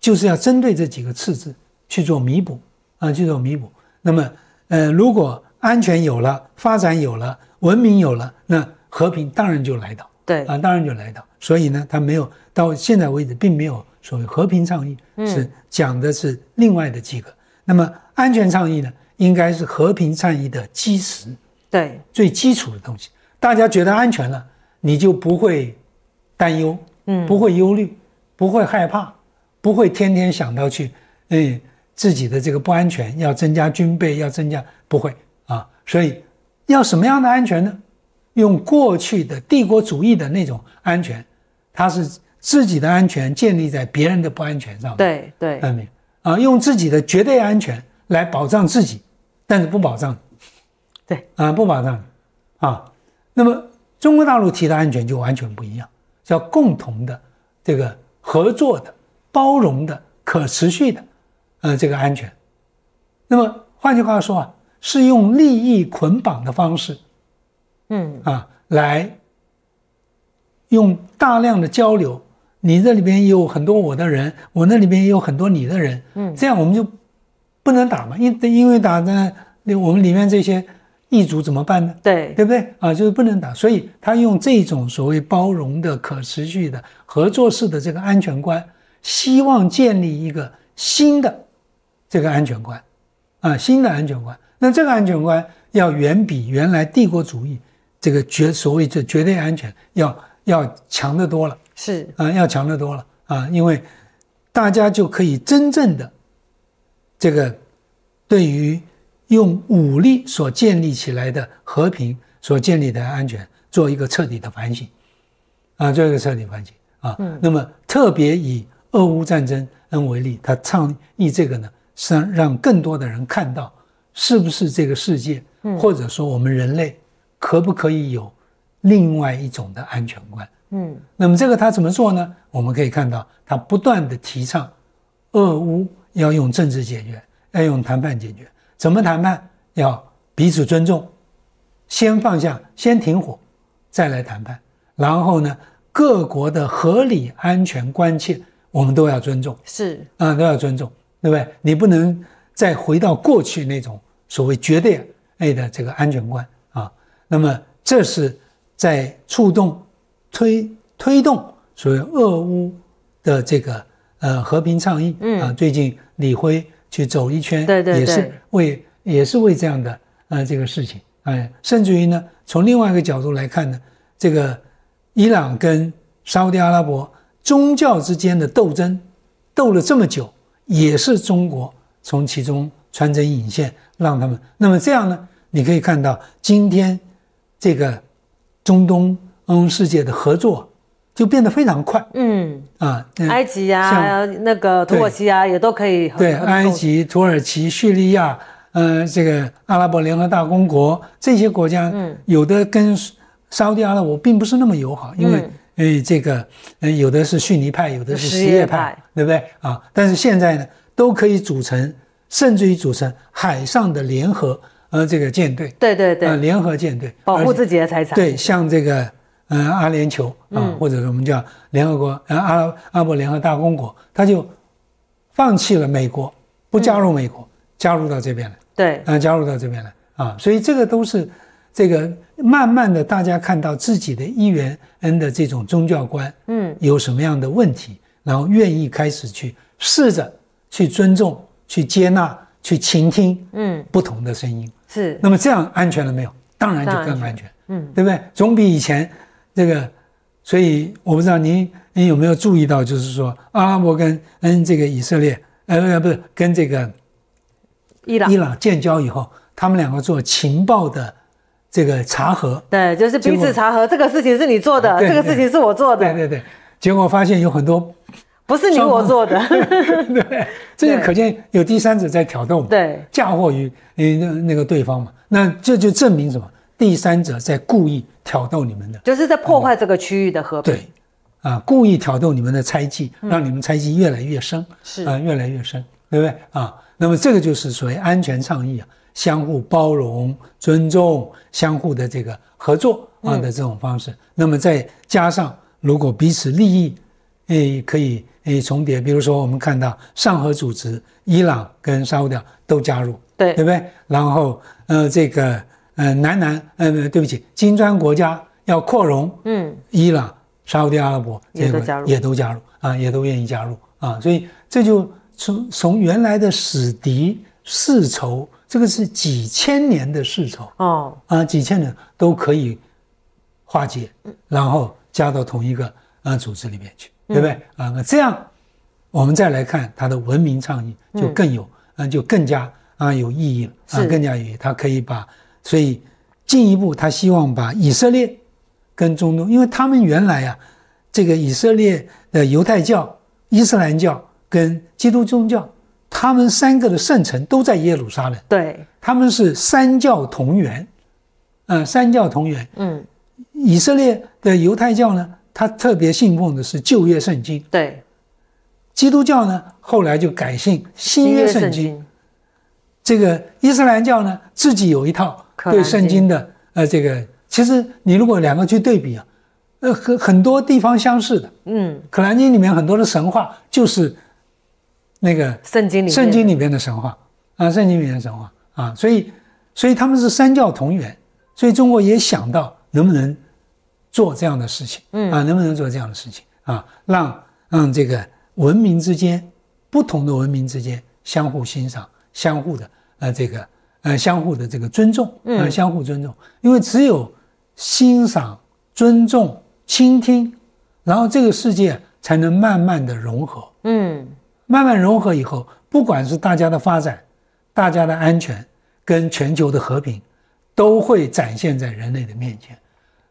就是要针对这几个次字去做弥补啊，去做弥补。那么，呃，如果安全有了，发展有了，文明有了，那和平当然就来到，对啊，当然就来到。所以呢，他没有到现在为止，并没有所谓和平倡议，是讲的是另外的几个。那么安全倡议呢？应该是和平倡议的基石，对最基础的东西，大家觉得安全了，你就不会担忧，嗯，不会忧虑，不会害怕，不会天天想到去，嗯，自己的这个不安全，要增加军备，要增加，不会啊，所以要什么样的安全呢？用过去的帝国主义的那种安全，它是自己的安全建立在别人的不安全上，对对，明白啊？用自己的绝对安全来保障自己。但是不保障，对，啊，不保障，啊，那么中国大陆提的安全就完全不一样，叫共同的、这个合作的、包容的、可持续的，呃，这个安全。那么换句话说啊，是用利益捆绑的方式，嗯，啊，来用大量的交流，你这里边有很多我的人，我那里边也有很多你的人，嗯，这样我们就。不能打嘛，因因为打呢，那我们里面这些异族怎么办呢？对，对不对啊？就是不能打，所以他用这种所谓包容的、可持续的合作式的这个安全观，希望建立一个新的这个安全观啊，新的安全观。那这个安全观要远比原来帝国主义这个绝所谓这绝对安全要要强得多了，是啊，要强得多了啊，因为大家就可以真正的。这个对于用武力所建立起来的和平、所建立的安全，做一个彻底的反省，啊，做一个彻底反省啊。嗯。那么，特别以俄乌战争为例，他倡议这个呢，是让更多的人看到，是不是这个世界，或者说我们人类，可不可以有另外一种的安全观？嗯。那么这个他怎么做呢？我们可以看到，他不断的提倡俄乌。要用政治解决，要用谈判解决。怎么谈判？要彼此尊重，先放下，先停火，再来谈判。然后呢，各国的合理安全关切，我们都要尊重，是啊，都要尊重，对不对？你不能再回到过去那种所谓绝对的这个安全观啊。那么这是在触动、推推动所谓俄乌的这个呃和平倡议啊。最近。李辉去走一圈，对对对，也是为也是为这样的啊这个事情，哎，甚至于呢，从另外一个角度来看呢，这个伊朗跟沙特阿拉伯宗教之间的斗争斗了这么久，也是中国从其中穿针引线，让他们那么这样呢，你可以看到今天这个中东世界的合作就变得非常快，嗯。啊，埃及呀，那个土耳其啊，也都可以。对，埃及、土耳其、叙利亚，呃，这个阿拉伯联合大公国这些国家，有的跟沙特阿拉伯并不是那么友好，因为，呃，这个，嗯，有的是逊尼派，有的是什叶派，对不对啊？但是现在呢，都可以组成，甚至于组成海上的联合，呃，这个舰队。对对对。联合舰队。保护自己的财产。对，像这个。嗯，阿联酋啊，或者我们叫联合国，呃，阿阿伯联合大公国，他就放弃了美国，不加入美国，加入到这边来。对，嗯，加入到这边来啊，所以这个都是这个慢慢的，大家看到自己的一元 n 的这种宗教观，嗯，有什么样的问题，然后愿意开始去试着去尊重、去接纳、去倾听，嗯，不同的声音是。那么这样安全了没有？当然就更安全，嗯，对不对？总比以前。这个，所以我不知道您您有没有注意到，就是说，阿拉伯跟嗯这个以色列，呃呃不是跟这个伊朗伊朗建交以后，他们两个做情报的这个查核，对，就是彼此查核，这个事情是你做的，这个事情是我做的，对对对，结果发现有很多 不是你我做的，对，这就可见有第三者在挑动，对，嫁祸于你那那个对方嘛，那这就证明什么？第三者在故意挑逗你们的，就是在破坏这个区域的和平。对，啊，故意挑逗你们的猜忌，让你们猜忌越来越深，是啊，越来越深，对不对啊？那么这个就是所谓安全倡议啊，相互包容、尊重、相互的这个合作啊的这种方式。那么再加上，如果彼此利益，诶，可以诶重叠，比如说我们看到上合组织、伊朗跟沙特都加入，对对不对？然后，呃，这个。嗯，南南，嗯，对不起，金砖国家要扩容，嗯，伊朗、沙特阿拉伯，也都加入，也都加入，啊，也都愿意加入，啊，所以这就从从原来的死敌、世仇，这个是几千年的世仇，哦，啊，几千年都可以化解，然后加到同一个啊组织里面去，对不对？啊，那这样我们再来看它的文明倡议，就更有，嗯，就更加啊有意义了，啊，更加有意义，它可以把。所以，进一步，他希望把以色列跟中东，因为他们原来啊，这个以色列的犹太教、伊斯兰教跟基督宗教，他们三个的圣城都在耶路撒冷。对，他们是三教同源。嗯，三教同源。嗯，以色列的犹太教呢，他特别信奉的是旧约圣经。对，基督教呢，后来就改信新约圣经。这个伊斯兰教呢，自己有一套。对圣经的呃，这个其实你如果两个去对比啊，呃，很很多地方相似的，嗯，可兰经里面很多的神话就是那个圣经里圣经里面的神话啊，圣经里面的神话啊，所以所以他们是三教同源，所以中国也想到能不能做这样的事情，嗯啊，能不能做这样的事情啊，让让这个文明之间不同的文明之间相互欣赏，相互的呃这个。呃，相互的这个尊重，嗯，相互尊重，因为只有欣赏、尊重、倾听，然后这个世界才能慢慢的融合，嗯，慢慢融合以后，不管是大家的发展、大家的安全跟全球的和平，都会展现在人类的面前。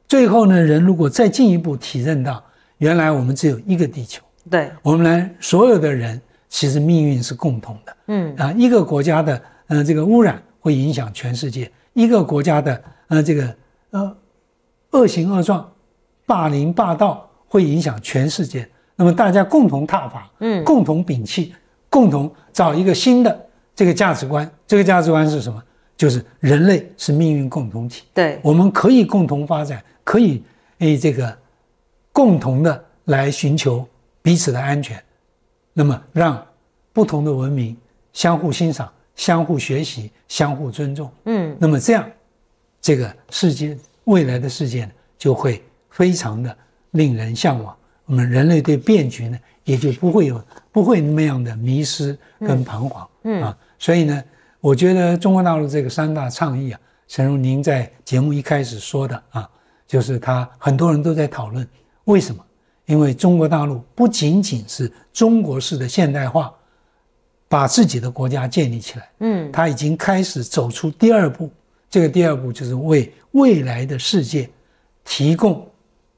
最后呢，人如果再进一步体认到，原来我们只有一个地球，对，我们来所有的人其实命运是共同的，嗯，啊，一个国家的，嗯，这个污染。会影响全世界，一个国家的呃这个呃恶行恶状、霸凌霸道会影响全世界。那么大家共同踏伐，嗯，共同摒弃，共同找一个新的这个价值观。这个价值观是什么？就是人类是命运共同体。对，我们可以共同发展，可以诶这个共同的来寻求彼此的安全。那么让不同的文明相互欣赏。相互学习，相互尊重，嗯，那么这样，这个世界未来的世界呢，就会非常的令人向往。我们人类对变局呢，也就不会有不会那么样的迷失跟彷徨，嗯啊，所以呢，我觉得中国大陆这个三大倡议啊，正如您在节目一开始说的啊，就是他很多人都在讨论为什么？因为中国大陆不仅仅是中国式的现代化。把自己的国家建立起来，嗯，他已经开始走出第二步，这个第二步就是为未来的世界提供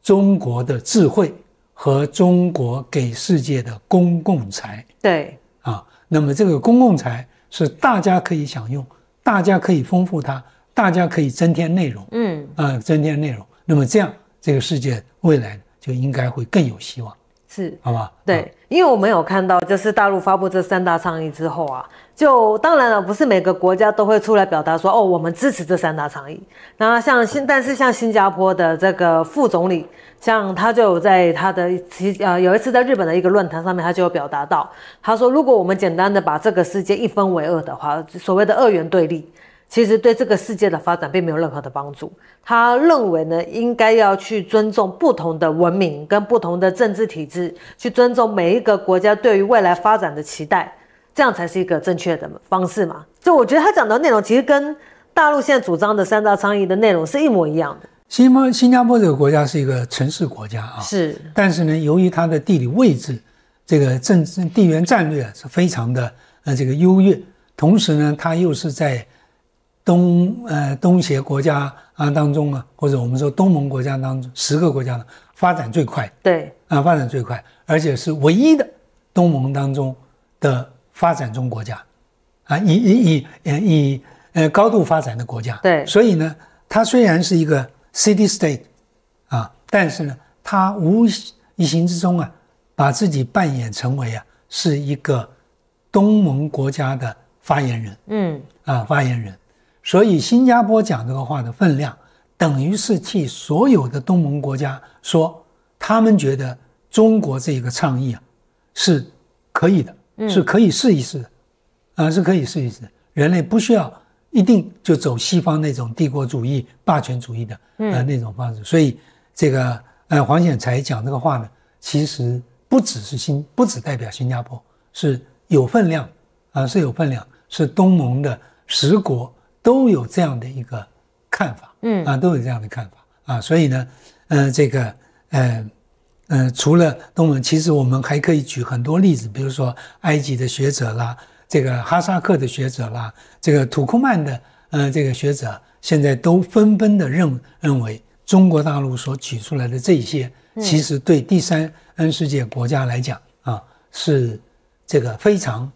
中国的智慧和中国给世界的公共财。对，啊，那么这个公共财是大家可以享用，大家可以丰富它，大家可以增添内容，嗯，啊，增添内容。那么这样，这个世界未来就应该会更有希望。是，好吧。对，因为我们有看到，就是大陆发布这三大倡议之后啊，就当然了，不是每个国家都会出来表达说，哦，我们支持这三大倡议。那像新，但是像新加坡的这个副总理，像他就在他的其呃有一次在日本的一个论坛上面，他就有表达到，他说，如果我们简单的把这个世界一分为二的话，所谓的二元对立。其实对这个世界的发展并没有任何的帮助。他认为呢，应该要去尊重不同的文明跟不同的政治体制，去尊重每一个国家对于未来发展的期待，这样才是一个正确的方式嘛。就我觉得他讲的内容，其实跟大陆现在主张的“三大倡议”的内容是一模一样的。新坡新加坡这个国家是一个城市国家啊，是。但是呢，由于它的地理位置，这个政治地缘战略是非常的呃这个优越，同时呢，它又是在。东呃，东协国家啊当中啊，或者我们说东盟国家当中，十个国家呢发展最快，对啊，发展最快，而且是唯一的东盟当中的发展中国家，啊，以以以呃以呃高度发展的国家，对，所以呢，它虽然是一个 c i t y state 啊，但是呢，它无形无形之中啊，把自己扮演成为啊是一个东盟国家的发言人，嗯啊，发言人。所以新加坡讲这个话的分量，等于是替所有的东盟国家说，他们觉得中国这个倡议啊，是可以的，是可以试一试的，啊，是可以试一试的。人类不需要一定就走西方那种帝国主义、霸权主义的呃那种方式。所以这个呃黄显才讲这个话呢，其实不只是新，不只代表新加坡，是有分量啊，是有分量，是东盟的十国。都有这样的一个看法，嗯啊，都有这样的看法啊，所以呢，呃，这个，嗯，嗯，除了东盟，其实我们还可以举很多例子，比如说埃及的学者啦，这个哈萨克的学者啦，这个土库曼的，呃，这个学者现在都纷纷的认认为中国大陆所举出来的这些，其实对第三世界国家来讲啊，是这个非常，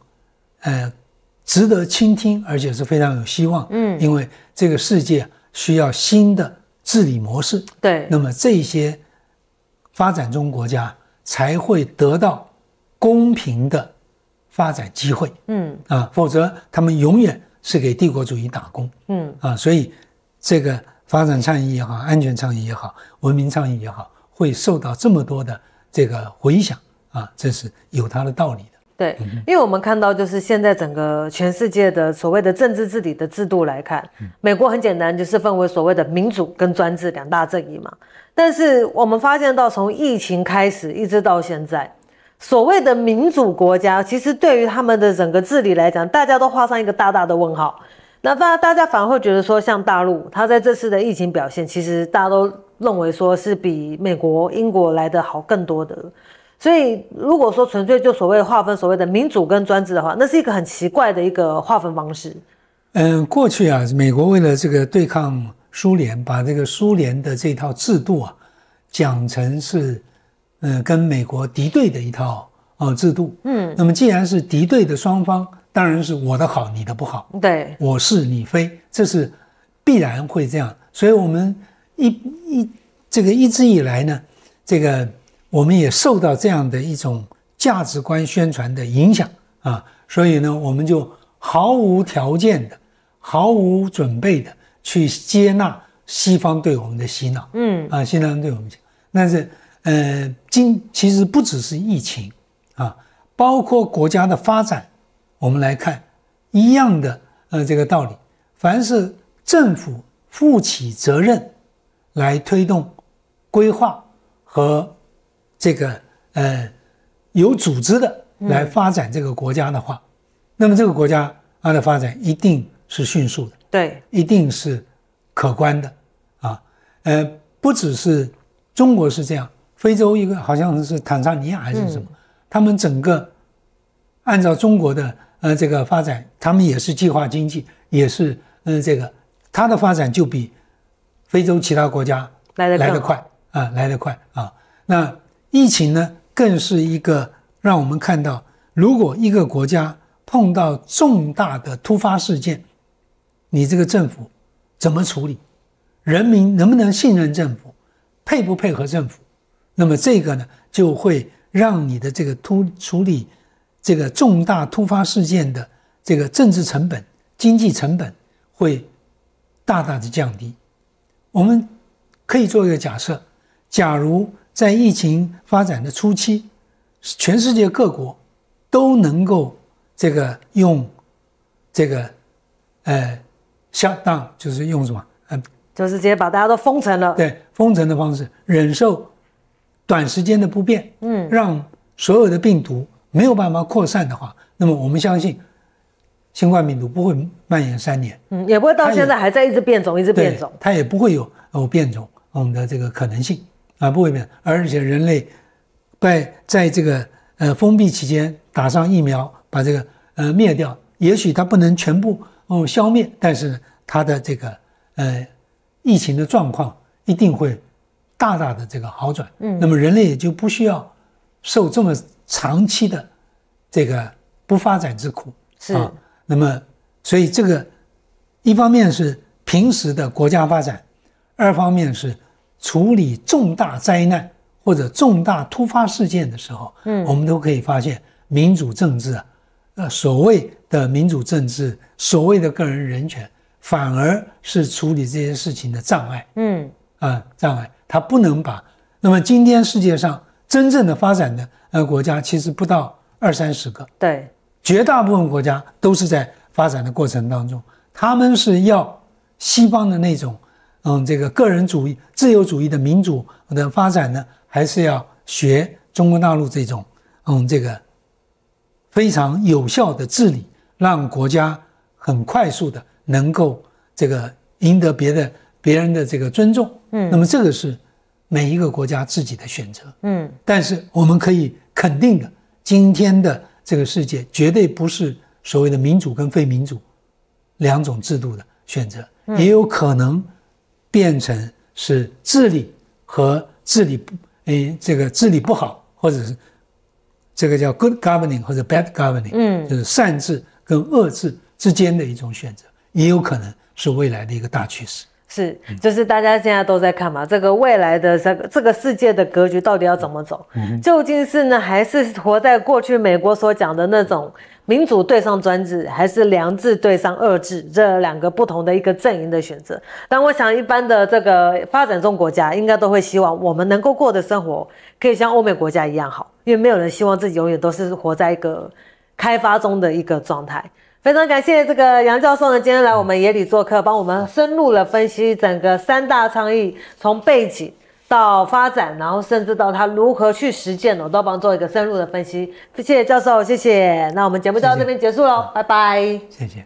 呃。值得倾听，而且是非常有希望。嗯，因为这个世界需要新的治理模式。对，那么这些发展中国家才会得到公平的发展机会。嗯啊，否则他们永远是给帝国主义打工。嗯啊，所以这个发展倡议也好，安全倡议也好，文明倡议也好，会受到这么多的这个回响啊，这是有它的道理的。对，因为我们看到，就是现在整个全世界的所谓的政治治理的制度来看，美国很简单，就是分为所谓的民主跟专制两大阵营嘛。但是我们发现到，从疫情开始一直到现在，所谓的民主国家，其实对于他们的整个治理来讲，大家都画上一个大大的问号。那大大家反而会觉得说，像大陆，他在这次的疫情表现，其实大家都认为说是比美国、英国来的好更多的。所以，如果说纯粹就所谓划分所谓的民主跟专制的话，那是一个很奇怪的一个划分方式。嗯，过去啊，美国为了这个对抗苏联，把这个苏联的这套制度啊，讲成是，呃，跟美国敌对的一套啊制度。嗯，那么既然是敌对的双方，当然是我的好，你的不好。对，我是你非，这是必然会这样。所以我们一一这个一直以来呢，这个。我们也受到这样的一种价值观宣传的影响啊，所以呢，我们就毫无条件的、毫无准备的去接纳西方对我们的洗脑，嗯啊，西方对我们讲。但是，呃，今其实不只是疫情啊，包括国家的发展，我们来看一样的呃这个道理，凡是政府负起责任来推动规划和。这个呃，有组织的来发展这个国家的话，那么这个国家它的发展一定是迅速的，对，一定是可观的啊。呃，不只是中国是这样，非洲一个好像是坦桑尼亚还是什么，他们整个按照中国的呃这个发展，他们也是计划经济，也是呃这个，它的发展就比非洲其他国家来得来得快啊，来得快啊，那。疫情呢，更是一个让我们看到，如果一个国家碰到重大的突发事件，你这个政府怎么处理，人民能不能信任政府，配不配合政府？那么这个呢，就会让你的这个突处理这个重大突发事件的这个政治成本、经济成本会大大的降低。我们可以做一个假设，假如。在疫情发展的初期，全世界各国都能够这个用这个呃，shutdown 就是用什么呃，就是直接把大家都封城了。对，封城的方式忍受短时间的不便，嗯，让所有的病毒没有办法扩散的话，那么我们相信新冠病毒不会蔓延三年，嗯，也不会到现在还在一直变种，一直变种，它也不会有有变种嗯的这个可能性。啊，不会变，而且人类，被在这个呃封闭期间打上疫苗，把这个呃灭掉，也许它不能全部哦消灭，但是它的这个呃疫情的状况一定会大大的这个好转，嗯，那么人类也就不需要受这么长期的这个不发展之苦，是啊，那么所以这个一方面是平时的国家发展，二方面是。处理重大灾难或者重大突发事件的时候，嗯，我们都可以发现，民主政治啊，呃，所谓的民主政治，所谓的个人人权，反而是处理这些事情的障碍。嗯啊，障碍，它不能把。那么，今天世界上真正的发展的呃国家，其实不到二三十个。对，绝大部分国家都是在发展的过程当中，他们是要西方的那种。嗯，这个个人主义、自由主义的民主的发展呢，还是要学中国大陆这种嗯，这个非常有效的治理，让国家很快速的能够这个赢得别的别人的这个尊重。嗯，那么这个是每一个国家自己的选择。嗯，但是我们可以肯定的，今天的这个世界绝对不是所谓的民主跟非民主两种制度的选择，也有可能。变成是治理和治理不，哎，这个治理不好，或者是这个叫 good governing 或者 bad governing，嗯，就是善治跟恶治之间的一种选择，也有可能是未来的一个大趋势。是，就是大家现在都在看嘛，这个未来的这个这个世界的格局到底要怎么走？嗯，究竟是呢，还是活在过去美国所讲的那种？民主对上专制，还是良治对上恶治，这两个不同的一个阵营的选择。但我想，一般的这个发展中国家应该都会希望我们能够过的生活可以像欧美国家一样好，因为没有人希望自己永远都是活在一个开发中的一个状态。非常感谢这个杨教授呢，今天来我们野里做客，帮我们深入了分析整个三大倡议从背景。到发展，然后甚至到他如何去实践我都帮做一个深入的分析。谢谢教授，谢谢。那我们节目就到这边结束喽，拜拜。谢谢。